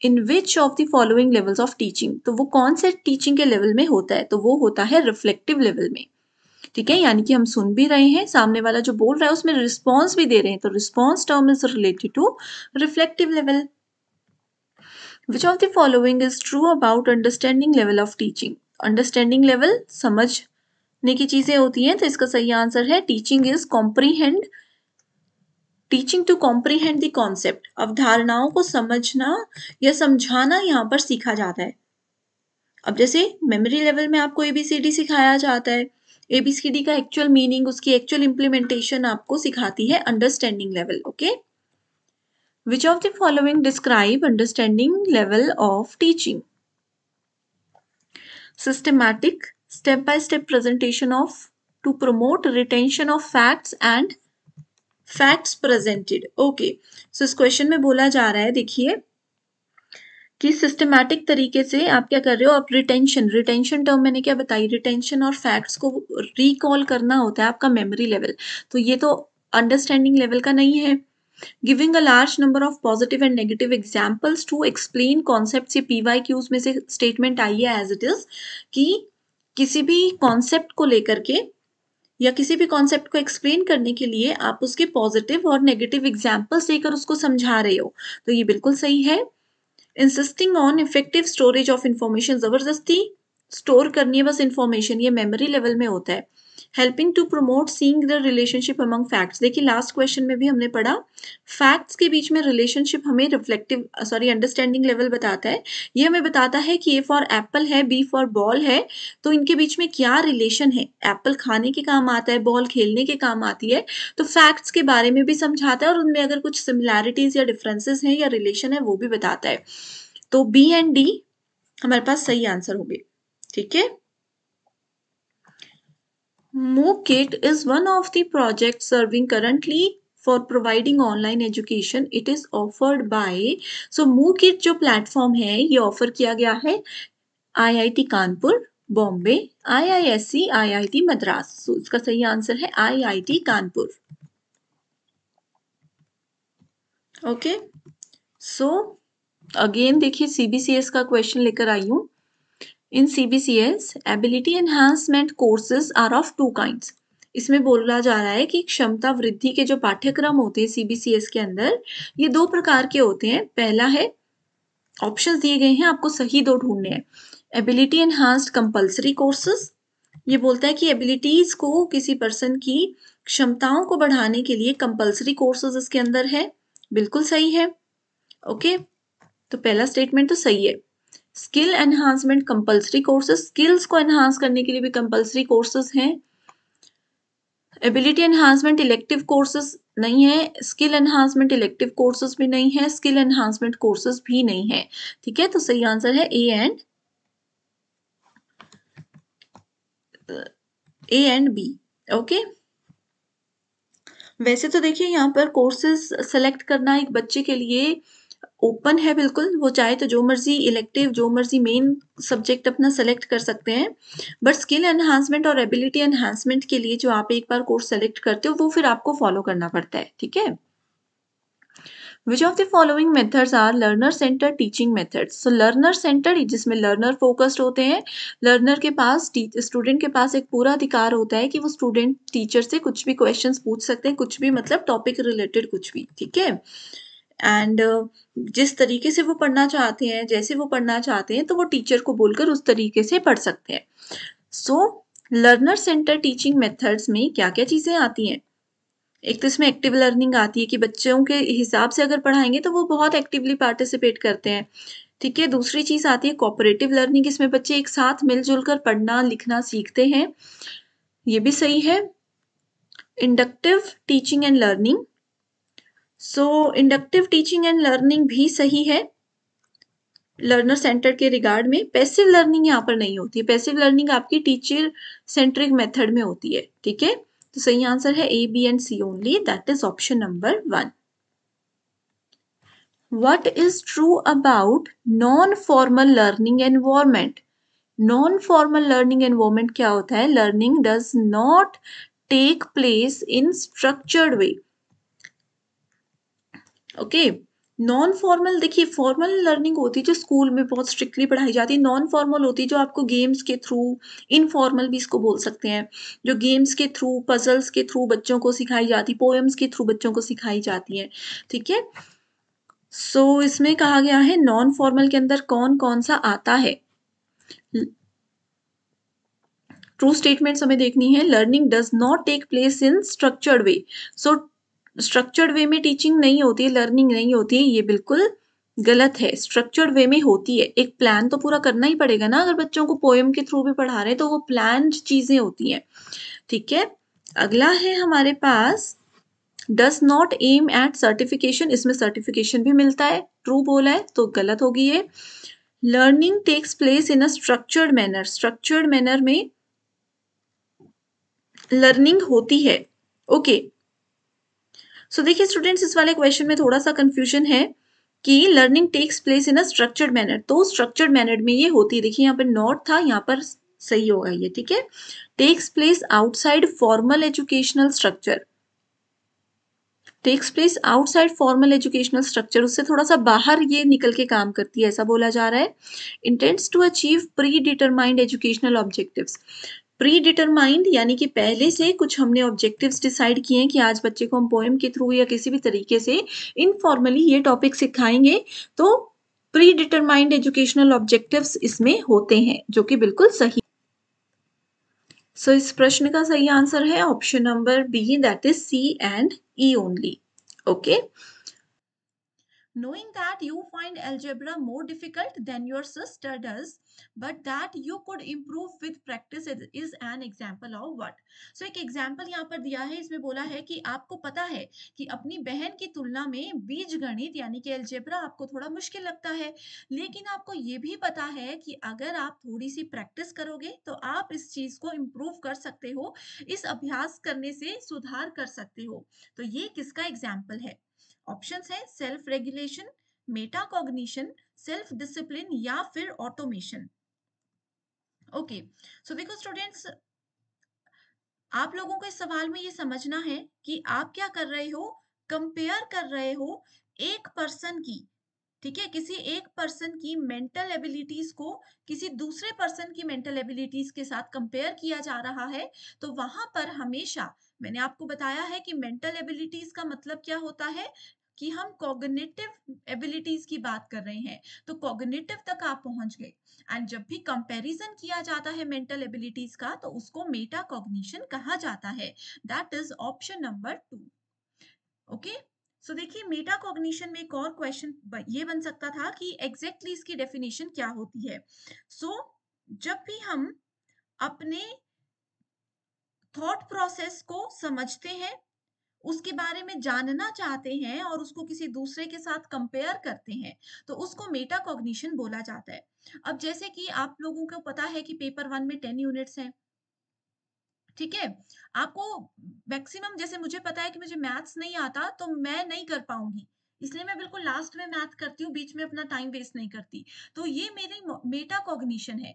A: in which of the following levels of teaching तो वो कौन से टीचिंग के लेवल में होता है तो वो होता है रिफ्लेक्टिव लेवल में ठीक है यानी कि हम सुन भी रहे हैं सामने वाला जो बोल रहा है उसमें रिस्पॉन्स भी दे रहे हैं तो response term is related to reflective level which of the following is true about understanding level of teaching understanding level समझने की चीज़ें होती हैं तो इसका सही आंसर है teaching is comprehend teaching to comprehend the concept अवधारणाओं को समझना या समझाना यहाँ पर सीखा जाता है अब जैसे मेमोरी लेवल में आपको एबीसीडी सिखाया जाता है एबीसीडी का एक्चुअल मीनिंग उसकी एक्चुअल इंप्लीमेंटेशन आपको सिखाती है understanding level okay which of the following describe understanding level of teaching systematic step-by-step -step presentation of to promote retention of facts and facts presented okay so इस question में बोला जा रहा है देखिए कि सिस्टमैटिक तरीके से आप क्या कर रहे हो आप रिटेंशन रिटेंशन टर्म मैंने क्या बताई रिटेंशन और फैक्ट्स को रिकॉल करना होता है आपका मेमोरी लेवल तो ये तो अंडरस्टैंडिंग लेवल का नहीं है giving a large number of positive and negative examples to explain concept से पी वाई क्यूज में से स्टेटमेंट आई है एज इट इज कि किसी भी कॉन्सेप्ट को लेकर के या किसी भी कॉन्सेप्ट को एक्सप्लेन करने के लिए आप उसके पॉजिटिव और नेगेटिव एग्जाम्पल्स देकर उसको समझा रहे हो तो ये बिल्कुल सही है insisting on effective storage of information जबरदस्ती स्टोर करनी है बस इन्फॉर्मेशन ये मेमोरी लेवल में होता है helping to promote seeing the relationship among facts देखिए लास्ट क्वेश्चन में भी हमने पढ़ा फैक्ट्स के बीच में रिलेशनशिप हमें रिफ्लेक्टिव सॉरी अंडरस्टैंडिंग लेवल बताता है ये हमें बताता है कि ए फॉर एप्पल है बी फॉर बॉल है तो इनके बीच में क्या रिलेशन है एप्पल खाने के काम आता है बॉल खेलने के काम आती है तो फैक्ट्स के बारे में भी समझाता है और उनमें अगर कुछ सिमिलैरिटीज या डिफरेंसेस हैं या रिलेशन है वो भी बताता है तो बी एंड डी हमारे पास सही आंसर होगी ठीक है MOOCIT is one of the projects serving currently for providing online education it is offered by so MOOCIT जो platform है ये offer किया गया है IIT IIT Kanpur Bombay IISc IIT Madras so इसका सही आंसर है I I T Kanpur okay so again देखिए सीबीसीएस का क्वेश्चन लेकर आई हूं in C B C S ability enhancement courses are of two kind इसमें बोला जा रहा है कि क्षमता वृद्धि के जो पाठ्यक्रम होते हैं सीबीसीएस के अंदर ये दो प्रकार के होते हैं पहला है ऑप्शन दिए गए हैं आपको सही दो ढूंढने हैं एबिलिटी एनहांस्ड कंपल्सरी कोर्सेज ये बोलता है कि एबिलिटीज को किसी पर्सन की क्षमताओं को बढ़ाने के लिए कंपल्सरी कोर्सेज इसके अंदर है बिल्कुल सही है ओके okay? तो पहला स्टेटमेंट तो सही है skill enhancement compulsory courses skills को एनहांस करने के लिए भी कंपलसरी कोर्सेज हैं एबिलिटी एनहांसमेंट इलेक्टिव कोर्सेज नहीं है स्किल एनहांसमेंट इलेक्टिव कोर्सेज भी नहीं है स्किल एनहांसमेंट कोर्सेज भी नहीं है ठीक है तो सही आंसर है A and A and B okay वैसे तो देखिए यहाँ पर कोर्सेज सेलेक्ट करना एक बच्चे के लिए ओपन है बिल्कुल वो चाहे तो जो मर्जी इलेक्टिव जो मर्जी मेन सब्जेक्ट अपना सेलेक्ट कर सकते हैं बट स्किल एनहांसमेंट और एबिलिटी एनहांसमेंट के लिए जो आप एक बार कोर्स सेलेक्ट करते हो वो फिर आपको फॉलो करना पड़ता है ठीक है which of the following methods are learner center teaching methods so learner center जिसमें लर्नर फोकस्ड होते हैं लर्नर के पास स्टूडेंट के पास एक पूरा अधिकार होता है कि वो स्टूडेंट टीचर से कुछ भी क्वेश्चन पूछ सकते हैं कुछ भी मतलब टॉपिक रिलेटेड कुछ भी ठीक है एंड uh, जिस तरीके से वो पढ़ना चाहते हैं जैसे वो पढ़ना चाहते हैं तो वो टीचर को बोलकर उस तरीके से पढ़ सकते हैं so learner center teaching methods में क्या क्या चीज़ें आती हैं एक तो इसमें एक्टिव लर्निंग आती है कि बच्चों के हिसाब से अगर पढ़ाएंगे तो वो बहुत एक्टिवली पार्टिसिपेट करते हैं ठीक है दूसरी चीज़ आती है कॉपरेटिव लर्निंग इसमें बच्चे एक साथ मिलजुल कर पढ़ना लिखना सीखते हैं ये भी सही है inductive teaching and learning so inductive teaching and learning भी सही है लर्नर सेंटर के रिगार्ड में पैसिव लर्निंग यहाँ पर नहीं होती पैसिव लर्निंग आपकी टीचर सेंट्रिक मेथड में होती है ठीक है तो सही आंसर है A B and C only that is option number one what is true about non formal learning environment non formal learning environment क्या होता है learning does not take place in structured way okay non formal देखिए formal learning होती है जो school में बहुत strictly पढ़ाई जाती है नॉन फॉर्मल होती है जो आपको गेम्स के थ्रू इनफॉर्मल भी इसको बोल सकते हैं जो गेम्स के थ्रू पजल्स के थ्रू बच्चों को सिखाई जाती है पोएम्स के थ्रू बच्चों को सिखाई जाती है ठीक है सो so, इसमें कहा गया है नॉन फॉर्मल के अंदर कौन कौन सा आता है ट्रू स्टेटमेंट्स हमें देखनी है learning does not take place in structured way so structured way में टीचिंग नहीं होती है लर्निंग नहीं होती है ये बिल्कुल गलत है स्ट्रक्चर्ड वे में होती है एक प्लान तो पूरा करना ही पड़ेगा ना अगर बच्चों को पोएम के थ्रू भी पढ़ा रहे हैं तो वो प्लान चीज़ें होती हैं ठीक है अगला है हमारे पास does not aim at certification इसमें सर्टिफिकेशन भी मिलता है ट्रू बोला है तो गलत होगी ये learning takes place in a structured manner structured manner में लर्निंग होती है ओके okay, सो देखिए स्टूडेंट्स इस वाले क्वेश्चन में थोड़ा सा कंफ्यूजन है कि learning takes place in a structured manner तो स्ट्रक्चर्ड मैनर में ये होती है देखिए यहाँ पर नॉट था यहाँ पर सही होगा ये ठीक है takes place outside formal educational structure takes place outside formal educational structure उससे थोड़ा सा बाहर ये निकल के काम करती है ऐसा बोला जा रहा है intends to achieve predetermined educational objectives predetermined यानी कि पहले से कुछ हमने ऑब्जेक्टिव्स डिसाइड किए हैं कि आज बच्चे को हम पोएम के थ्रू या किसी भी तरीके से इनफॉर्मली ये टॉपिक सिखाएंगे तो प्री डिटरमाइंड एजुकेशनल ऑब्जेक्टिव्स इसमें होते हैं जो कि बिल्कुल सही सो so, इस प्रश्न का सही आंसर है option number B that is C and E only okay knowing that you find algebra more difficult than your sister does but that you could improve with practice is an example of what so एक example यहाँ पर दिया है इसमें बोला है कि आपको पता है कि अपनी बहन की तुलना में बीज गणित यानी कि एल्जेब्रा आपको थोड़ा मुश्किल लगता है लेकिन आपको ये भी पता है कि अगर आप थोड़ी सी प्रैक्टिस करोगे तो आप इस चीज को इम्प्रूव कर सकते हो इस अभ्यास करने से सुधार कर सकते हो तो ये किसका एग्जाम्पल है ऑप्शंस हैं self regulation metacognition self discipline या फिर ऑटोमेशन ओके सो देखो स्टूडेंट्स आप लोगों को इस सवाल में ये समझना है कि आप क्या कर रहे हो कंपेयर कर रहे हो एक पर्सन की ठीक है किसी एक पर्सन की मेंटल एबिलिटीज को किसी दूसरे पर्सन की मेंटल एबिलिटीज के साथ कंपेयर किया जा रहा है तो वहां पर हमेशा मैंने आपको बताया है कि मेंटल एबिलिटीज का मतलब क्या होता है कि हम कॉग्निटिव एबिलिटीज की बात कर रहे हैं तो कॉग्निटिव तक आप पहुंच गए एंड जब भी कंपैरिजन किया जाता है मेंटल एबिलिटीज का तो उसको मेटा कॉग्निशन कहा जाता है that is option number two okay so देखिए मेटा कॉग्निशन में एक और क्वेश्चन ये बन सकता था कि एग्जैक्टली exactly इसकी डेफिनेशन क्या होती है सो so, जब भी हम अपने थॉट प्रोसेस को समझते हैं उसके बारे में जानना चाहते हैं और उसको किसी दूसरे के साथ कंपेयर करते हैं तो उसको मेटा कॉग्निशन बोला जाता है अब जैसे कि आप लोगों को पता है कि पेपर वन में टेन यूनिट्स हैं ठीक है आपको मैक्सिमम जैसे मुझे पता है कि मुझे मैथ्स नहीं आता तो मैं नहीं कर पाऊंगी इसलिए मैं बिल्कुल लास्ट में मैथ करती हूँ बीच में अपना टाइम वेस्ट नहीं करती तो ये मेरी मेटा कॉग्निशन है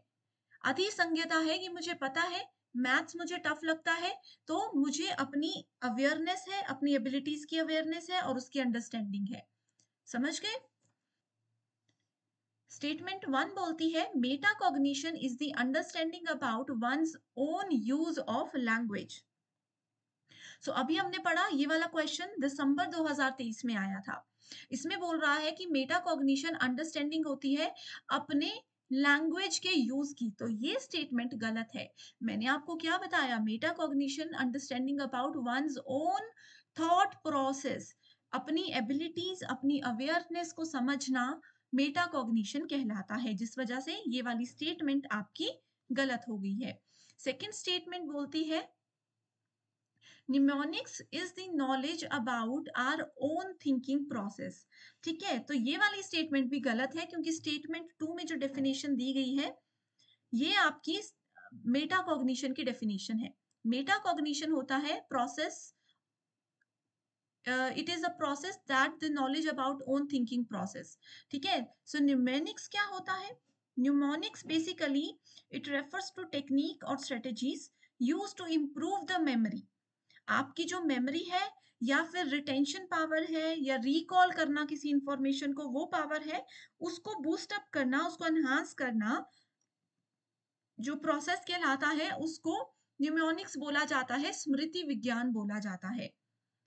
A: अति संज्ञता है कि मुझे पता है मैथ्स मुझे टफ लगता है तो मुझे अपनी अवेयरनेस है अपनी एबिलिटीज की अवेयरनेस है और उसकी अंडरस्टैंडिंग है समझ गए स्टेटमेंट वन बोलती है metacognition is the understanding about one own use of language so अभी हमने पढ़ा ये वाला क्वेश्चन दिसंबर 2023 में आया था इसमें बोल रहा है कि मेटा कॉग्निशन अंडरस्टैंडिंग होती है अपने लैंग्वेज के यूज की तो ये स्टेटमेंट गलत है मैंने आपको क्या बताया metacognition understanding about one own thought process अपनी एबिलिटीज अपनी अवेयरनेस को समझना मेटाकॉग्निशन कहलाता है जिस वजह से ये वाली स्टेटमेंट आपकी गलत हो गई है सेकेंड स्टेटमेंट बोलती है mnemonics is the knowledge about our own thinking process ठीक है तो ये वाली स्टेटमेंट भी गलत है क्योंकि स्टेटमेंट टू में जो डेफिनेशन दी गई है ये आपकी मेटाकॉग्निशन की डेफिनेशन है मेटाकॉग्निशन होता है process it is a process that the knowledge about own thinking process ठीक है सो न्यूमेनिक्स क्या होता है mnemonics basically it refers to technique or strategies used to improve the memory आपकी जो मेमोरी है या फिर रिटेंशन पावर है या रिकॉल करना किसी इंफॉर्मेशन को वो पावर है उसको बूस्ट अप करना उसको एनहांस करना जो प्रोसेस कहलाता है उसको न्यूमोनिक्स बोला जाता है स्मृति विज्ञान बोला जाता है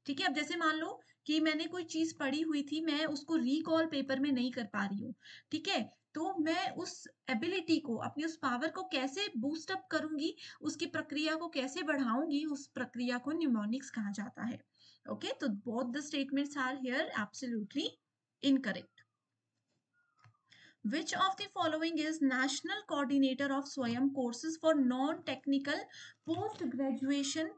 A: ठीक है अब जैसे मान लो कि मैंने कोई चीज पढ़ी हुई थी मैं उसको रिकॉल पेपर में नहीं कर पा रही हूँ ठीक है तो मैं उस एबिलिटी को अपनी उस पावर को कैसे बूस्ट अप करूंगी उसकी प्रक्रिया को कैसे बढ़ाऊंगी उस प्रक्रिया को न्यूमोनिक्स कहा जाता है ओके तो both the statements are here absolutely incorrect which of the following is national coordinator of swayam courses for non technical post graduation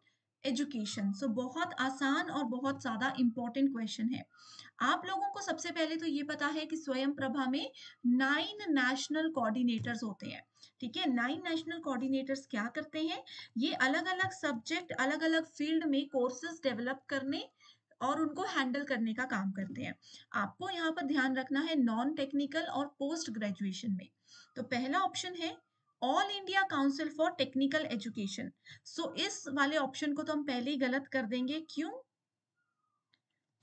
A: education? so, बहुत आसान और बहुत ज़्यादा important question है आप लोगों को सबसे पहले तो ये पता है कि स्वयं प्रभा में नाइन नेशनल कोऑर्डिनेटर्स होते हैं ठीक है नाइन नेशनल कोऑर्डिनेटर्स क्या करते हैं ये अलग अलग सब्जेक्ट अलग अलग फील्ड में कोर्सेज डेवलप करने और उनको हैंडल करने का काम करते हैं आपको यहाँ पर ध्यान रखना है नॉन टेक्निकल और पोस्ट ग्रेजुएशन में तो पहला ऑप्शन है All India council for technical education so इस वाले ऑप्शन को तो हम पहले ही गलत कर देंगे क्यों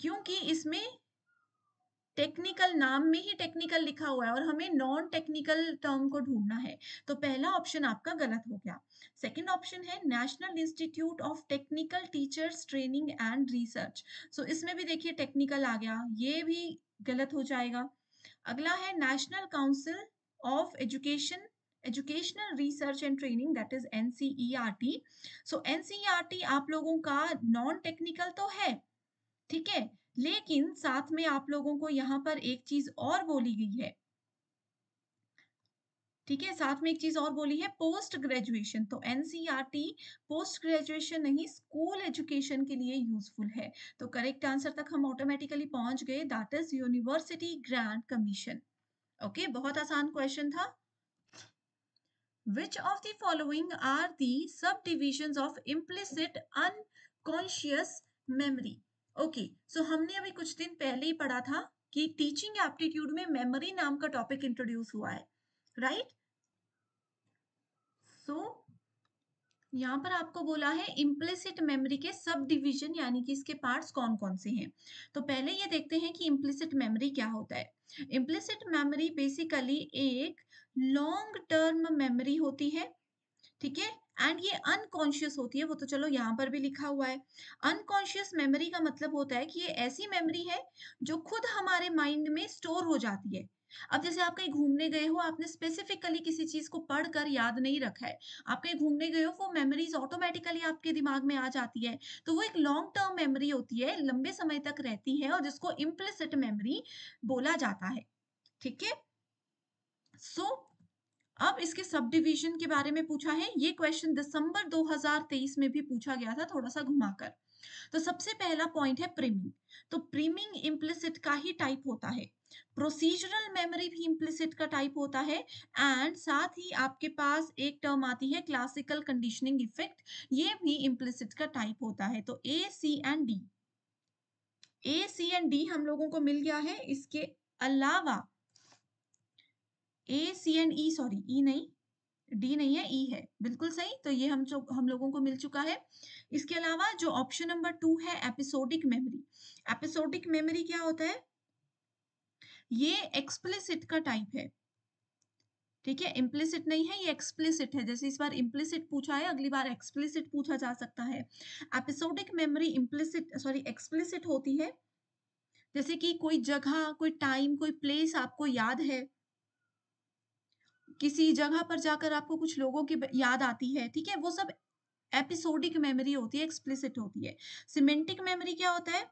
A: क्योंकि इसमें टेक्निकल नाम में ही टेक्निकल लिखा हुआ है और हमें नॉन टेक्निकल टर्म को ढूंढना है तो पहला ऑप्शन आपका गलत हो गया सेकेंड ऑप्शन है National Institute of Technical Teachers Training and Research so इसमें भी देखिए टेक्निकल आ गया ये भी गलत हो जाएगा अगला है National Council of Education Educational Research and Training that is N so N आप लोगों का नॉन टेक्निकल तो है ठीक है लेकिन साथ में आप लोगों को यहाँ पर एक चीज और बोली गई है ठीक है साथ में एक चीज और बोली है पोस्ट ग्रेजुएशन तो एनसीईआरटी पोस्ट ग्रेजुएशन नहीं स्कूल एजुकेशन के लिए यूजफुल है तो करेक्ट आंसर तक हम ऑटोमेटिकली पहुंच गए that is University grant Commission okay बहुत आसान क्वेश्चन था which of the following are the division of implicit unconscious memory okay okay, so so हमने अभी कुछ दिन पहले ही पढ़ा था कि टीचिंग एप्टीट्यूड में मेमोरी नाम का टॉपिक इंट्रोड्यूस हुआ है राइट सो यहाँ पर आपको बोला है इम्प्लिसिट मेमोरी के सब डिवीजन यानी कि इसके पार्ट्स कौन कौन से हैं तो पहले ये देखते हैं कि इम्प्लिसिट मेमोरी क्या होता है इम्प्लिसिट मेमोरी बेसिकली एक लॉन्ग टर्म मेमोरी होती है ठीक है एंड ये अनकॉन्शियस होती है वो तो चलो यहाँ पर भी लिखा हुआ है अनकॉन्शियस मेमोरी का मतलब होता है कि ये ऐसी मेमोरी है जो खुद हमारे माइंड में स्टोर हो जाती है अब जैसे आप कहीं घूमने गए हो आपने स्पेसिफिकली किसी चीज को पढ़कर याद नहीं रखा है आप कहीं घूमने गए हो वो मेमोरीज ऑटोमेटिकली आपके दिमाग में आ जाती है तो वो एक लॉन्ग टर्म मेमोरी होती है लंबे समय तक रहती है और जिसको इम्प्लिसिट मेमोरी बोला जाता है ठीक है सो अब इसके सब डिविजन के बारे में पूछा है ये क्वेश्चन दिसंबर 2023 में भी पूछा गया था थोड़ा सा घुमाकर तो सबसे पहला पॉइंट है प्रीमिंग तो प्रीमिंग इम्प्लिसिट का ही टाइप होता है प्रोसीजरल मेमोरी भी इम्प्लिसिट का टाइप होता है एंड साथ ही आपके पास एक टर्म आती है क्लासिकल कंडीशनिंग इफेक्ट ये भी इम्प्लिसिट का टाइप होता है तो A C and D A C and D हम लोगों को मिल गया है इसके अलावा ए सी एंड ई सॉरी ई नहीं डी नहीं है ई e है बिल्कुल सही तो ये हम जो हम लोगों को मिल चुका है इसके अलावा जो ऑप्शन नंबर टू है एपिसोडिक मेमोरी एपिसोडिक मेमोरी क्या होता है ये एक्सप्लिसिट का टाइप है ठीक है इम्प्लिसिट नहीं है ये एक्सप्लिसिट है जैसे इस बार इम्प्लिसिट पूछा है अगली बार एक्सप्लिसिट पूछा जा सकता है episodic memory implicit sorry explicit होती है जैसे कि कोई जगह कोई टाइम कोई प्लेस आपको याद है किसी जगह पर जाकर आपको कुछ लोगों की याद आती है ठीक है वो सब एपिसोडिक मेमोरी होती है एक्सप्लिसिट होती है सिमेंटिक मेमोरी क्या होता है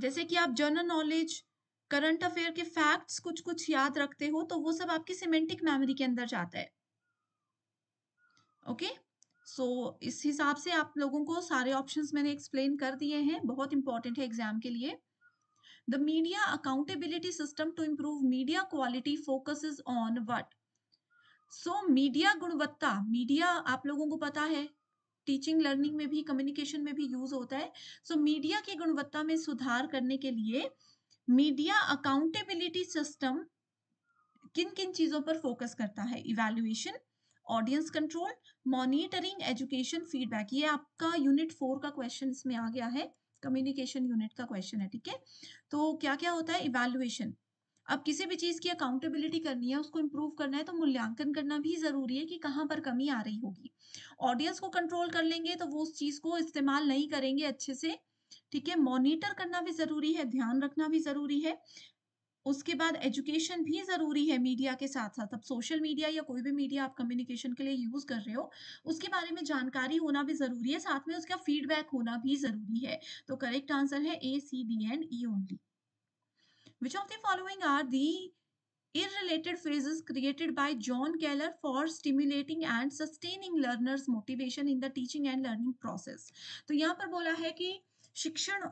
A: जैसे कि आप जनरल नॉलेज करंट अफेयर के फैक्ट्स कुछ कुछ याद रखते हो तो वो सब आपकी सिमेंटिक मेमोरी के अंदर जाता है ओके okay? सो so, इस हिसाब से आप लोगों को सारे ऑप्शंस मैंने एक्सप्लेन कर दिए हैं बहुत इंपॉर्टेंट है एग्जाम के लिए The media accountability system to improve media quality focuses on what? So so, media गुणवत्ता मीडिया आप लोगों को पता है टीचिंग लर्निंग में भी कम्युनिकेशन में भी यूज होता है सो so, मीडिया की गुणवत्ता में सुधार करने के लिए मीडिया अकाउंटेबिलिटी सिस्टम किन किन चीजों पर फोकस करता है evaluation audience control monitoring education feedback ये आपका यूनिट फोर का क्वेश्चन इसमें आ गया है कम्युनिकेशन यूनिट का क्वेश्चन है ठीक है तो क्या क्या होता है इवेल्युएशन अब किसी भी चीज की अकाउंटेबिलिटी करनी है उसको इम्प्रूव करना है तो मूल्यांकन करना भी जरूरी है कि कहाँ पर कमी आ रही होगी ऑडियंस को कंट्रोल कर लेंगे तो वो उस चीज को इस्तेमाल नहीं करेंगे अच्छे से ठीक है मॉनिटर करना भी जरूरी है ध्यान रखना भी जरूरी है उसके बाद एजुकेशन भी ज़रूरी है मीडिया के साथ साथ अब सोशल मीडिया या कोई भी मीडिया आप कम्युनिकेशन के लिए यूज़ कर रहे हो उसके बारे में जानकारी होना भी ज़रूरी है साथ में उसका फीडबैक होना भी ज़रूरी है तो करेक्ट आंसर है A C D and E only which of the following are the irrelated phrases created by John Keller for stimulating and sustaining learners motivation in the teaching and learning process तो यहाँ पर बोला है कि शिक्षण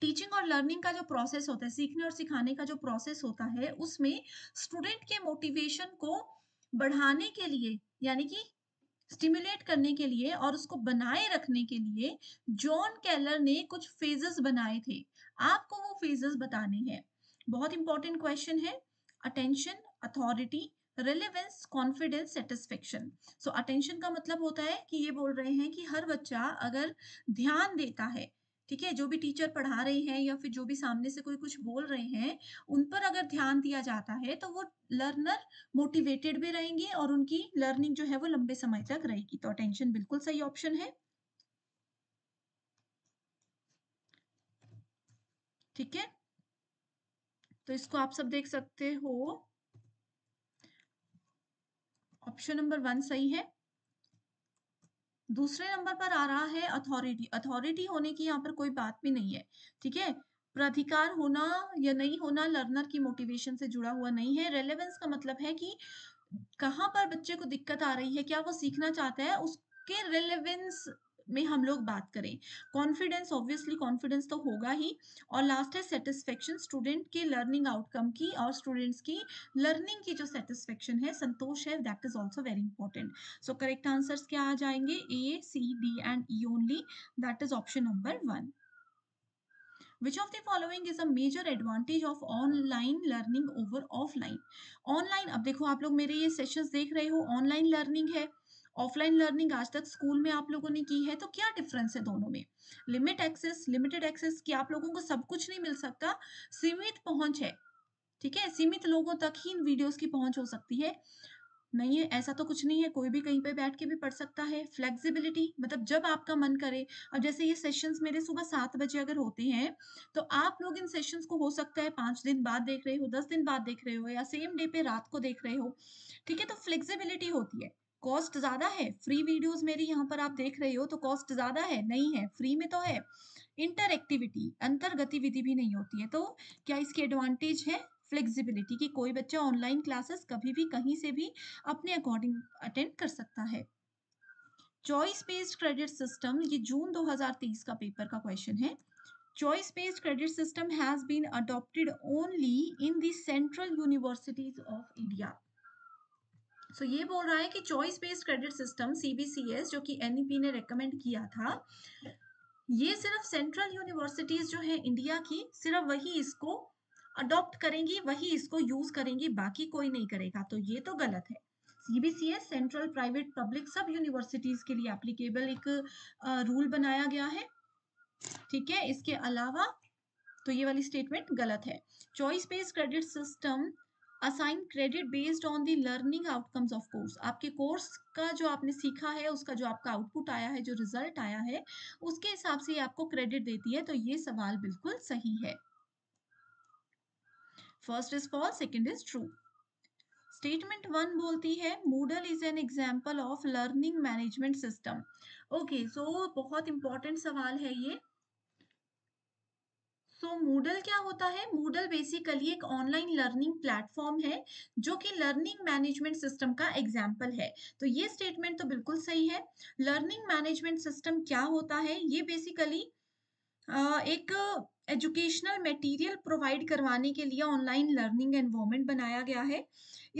A: teaching और learning का जो प्रोसेस होता है सीखने और सिखाने का जो प्रोसेस होता है उसमें स्टूडेंट के मोटिवेशन को बढ़ाने के लिए यानी कि स्टिमुलेट करने के लिए और उसको बनाए रखने के लिए जॉन कैलर ने कुछ फेजेस बनाए थे आपको वो फेजेस बताने हैं बहुत इंपॉर्टेंट क्वेश्चन है attention authority relevance confidence satisfaction so attention का मतलब होता है कि ये बोल रहे हैं कि हर बच्चा अगर ध्यान देता है ठीक है जो भी टीचर पढ़ा रहे हैं या फिर जो भी सामने से कोई कुछ बोल रहे हैं उन पर अगर ध्यान दिया जाता है तो वो लर्नर मोटिवेटेड भी रहेंगे और उनकी लर्निंग जो है वो लंबे समय तक रहेगी तो अटेंशन बिल्कुल सही ऑप्शन है ठीक है तो इसको आप सब देख सकते हो ऑप्शन नंबर वन सही है दूसरे नंबर पर आ रहा है अथॉरिटी अथॉरिटी होने की यहाँ पर कोई बात भी नहीं है ठीक है प्राधिकार होना या नहीं होना लर्नर की मोटिवेशन से जुड़ा हुआ नहीं है रेलेवेंस का मतलब है कि कहाँ पर बच्चे को दिक्कत आ रही है क्या वो सीखना चाहता है उसके रेलेवेंस में हम लोग बात करें कॉन्फिडेंस ऑब्वियसली कॉन्फिडेंस तो होगा ही और लास्ट है सेटिस्फेक्शन स्टूडेंट के लर्निंग आउटकम की और स्टूडेंट्स की लर्निंग की जो सेटिस्फेक्शन है संतोष है that is also very important so correct answers क्या आ जाएंगे A C D and E only that is option number one which of the following is a major advantage of online learning over offline online अब देखो आप लोग मेरे ये sessions देख रहे हो online learning है ऑफलाइन लर्निंग आज तक स्कूल में आप लोगों ने की है तो क्या डिफरेंस है दोनों में लिमिट एक्सेस लिमिटेड एक्सेस की आप लोगों को सब कुछ नहीं मिल सकता सीमित पहुंच है ठीक है सीमित लोगों तक ही इन वीडियोस की पहुंच हो सकती है नहीं है ऐसा तो कुछ नहीं है कोई भी कहीं पे बैठ के भी पढ़ सकता है फ्लेक्सिबिलिटी मतलब जब आपका मन करे अब जैसे ये सेशंस मेरे सुबह सात बजे अगर होते हैं तो आप लोग इन सेशंस को हो सकता है पांच दिन बाद देख रहे हो दस दिन बाद देख रहे हो या सेम डे पे रात को देख रहे हो ठीक है तो फ्लेक्सिबिलिटी होती है कॉस्ट ज्यादा है फ्री वीडियोस मेरी यहाँ पर आप देख रहे हो तो कॉस्ट ज्यादा है नहीं है फ्री में तो है इंटर एक्टिविटी अंतर गतिविधि भी नहीं होती है तो क्या इसकी एडवांटेज है फ्लेक्सिबिलिटी की कोई बच्चा ऑनलाइन क्लासेस कभी भी कहीं से भी अपने अकॉर्डिंग अटेंड कर सकता है चॉइस बेस्ड क्रेडिट सिस्टम ये जून 2023 का पेपर का क्वेश्चन है choice based credit system has been adopted only in the central universities of india so so, ये बोल रहा है कि choice based credit system CBCS जो कि एनईपी e ने रेकमेंड किया था ये सिर्फ सेंट्रल यूनिवर्सिटीज जो है इंडिया की सिर्फ वही इसको अडॉप्ट करेंगी वही इसको यूज करेंगी बाकी कोई नहीं करेगा तो ये तो गलत है सीबीसीएस सेंट्रल प्राइवेट पब्लिक सब यूनिवर्सिटीज के लिए एप्लीकेबल एक रूल बनाया गया है ठीक है इसके अलावा तो ये वाली स्टेटमेंट गलत है choice based credit system assign credit based on the learning outcomes of course आपके कोर्स का जो आपने सीखा है उसका जो आपका आउटपुट आया है जो रिजल्ट आया है उसके हिसाब से आपको क्रेडिट देती है तो ये सवाल बिल्कुल सही है first is false second is true statement one बोलती है Moodle is an example of learning management system okay so बहुत इंपॉर्टेंट सवाल है ये सो so, मूडल क्या होता है मूडल बेसिकली एक ऑनलाइन लर्निंग प्लेटफॉर्म है जो कि लर्निंग मैनेजमेंट सिस्टम का एग्जाम्पल है तो ये स्टेटमेंट तो बिल्कुल सही है लर्निंग मैनेजमेंट सिस्टम क्या होता है ये बेसिकली एक एजुकेशनल मटेरियल प्रोवाइड करवाने के लिए ऑनलाइन लर्निंग एनवायरमेंट बनाया गया है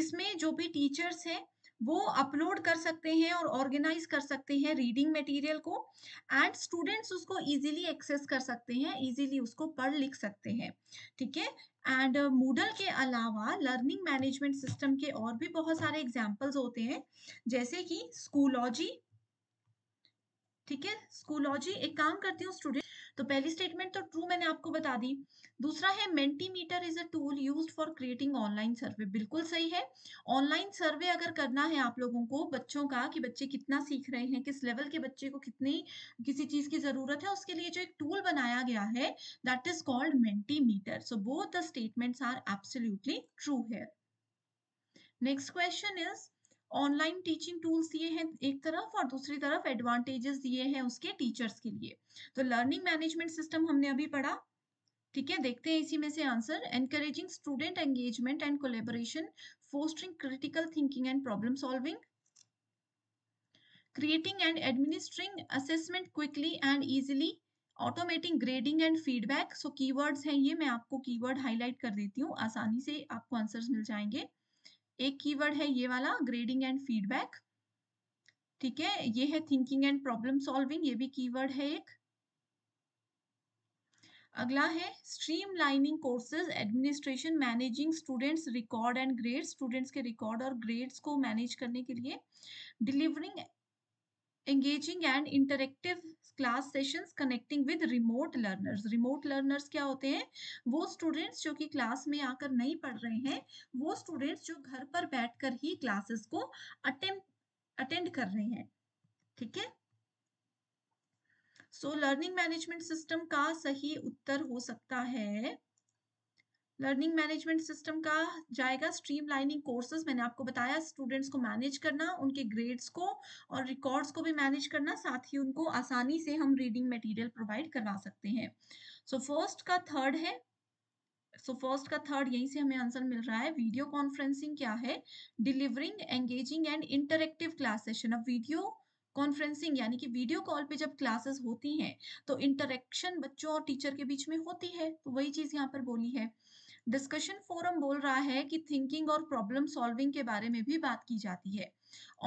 A: इसमें जो भी टीचर्स हैं वो अपलोड कर सकते हैं और ऑर्गेनाइज कर सकते हैं रीडिंग मटेरियल को एंड स्टूडेंट्स उसको इजीली एक्सेस कर सकते हैं इजीली उसको पढ़ लिख सकते हैं ठीक है एंड मूडल के अलावा लर्निंग मैनेजमेंट सिस्टम के और भी बहुत सारे एग्जाम्पल्स होते हैं जैसे कि स्कूलॉजी ठीक है स्कूलॉजी एक काम करती हूँ स्टूडेंट तो पहली स्टेटमेंट तो ट्रू मैंने आपको बता दी दूसरा है Mentimeter is a tool used for creating online survey बिल्कुल सही है ऑनलाइन सर्वे अगर करना है आप लोगों को बच्चों का कि बच्चे कितना सीख रहे हैं किस लेवल के बच्चे को कितनी किसी चीज की जरूरत है उसके लिए जो एक टूल बनाया गया है that is called Mentimeter so both the statements are absolutely true है next question is online teaching tools दिए हैं एक तरफ और दूसरी तरफ एडवांटेजेस दिए हैं उसके टीचर्स के लिए तो लर्निंग मैनेजमेंट सिस्टम हमने अभी पढ़ा ठीक है देखते हैं इसी में से answer encouraging student engagement and collaboration fostering critical thinking and problem solving creating and administering assessment quickly and easily automating grading and feedback so keywords हैं ये मैं आपको कीवर्ड हाईलाइट कर देती हूँ आसानी से आपको आंसर मिल जाएंगे एक की वर्ड है ये वाला ग्रेडिंग एंड फीडबैक ठीक है ये है थिंकिंग एंड प्रॉब्लम सॉल्विंग ये भी की वर्ड है एक अगला है streamlining courses administration managing students record and grade students के रिकॉर्ड और ग्रेड्स को मैनेज करने के लिए delivering engaging and interactive class sessions connecting with remote learners remote learners क्या होते हैं वो स्टूडेंट्स जो कि क्लास में आकर नहीं पढ़ रहे हैं वो स्टूडेंट्स जो घर पर बैठकर ही क्लासेस को अटेंड कर रहे हैं ठीक है सो लर्निंग मैनेजमेंट सिस्टम का सही उत्तर हो सकता है लर्निंग मैनेजमेंट सिस्टम का जाएगा स्ट्रीमलाइनिंग कोर्सेज मैंने आपको बताया स्टूडेंट्स को मैनेज करना उनके ग्रेड्स को और रिकॉर्ड्स को भी मैनेज करना साथ ही उनको आसानी से हम रीडिंग मटेरियल प्रोवाइड करवा सकते हैं सो so, फर्स्ट का थर्ड है सो so फर्स्ट का थर्ड यहीं से हमें आंसर मिल रहा है वीडियो कॉन्फ्रेंसिंग क्या है delivering engaging and interactive class session अब वीडियो कॉन्फ्रेंसिंग यानी कि वीडियो कॉल पे जब क्लासेस होती हैं तो इंटरेक्शन बच्चों और टीचर के बीच में होती है तो वही चीज़ यहाँ पर बोली है डिस्कशन फोरम बोल रहा है कि थिंकिंग और प्रॉब्लम सॉल्विंग के बारे में भी बात की जाती है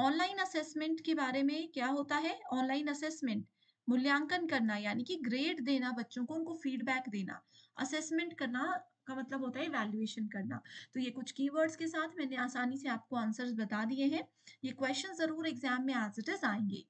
A: ऑनलाइन असेसमेंट के बारे में क्या होता है ऑनलाइन असेसमेंट मूल्यांकन करना यानी कि ग्रेड देना बच्चों को उनको फीडबैक देना असेसमेंट करना का मतलब होता है इवेल्युएशन करना तो ये कुछ कीवर्ड्स के साथ मैंने आसानी से आपको आंसर्स बता दिए हैं ये क्वेश्चन जरूर एग्जाम में एज इट इज आएंगे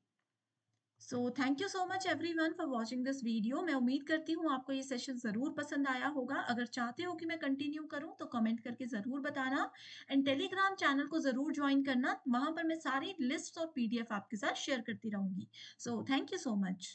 A: so thank you so much everyone for watching this video मैं उम्मीद करती हूँ आपको ये सेशन ज़रूर पसंद आया होगा अगर चाहते हो कि मैं कंटिन्यू करूँ तो कमेंट करके ज़रूर बताना एंड टेलीग्राम चैनल को ज़रूर ज्वाइन करना वहां पर मैं सारी लिस्ट और पीडीएफ आपके साथ शेयर करती रहूंगी so thank you so much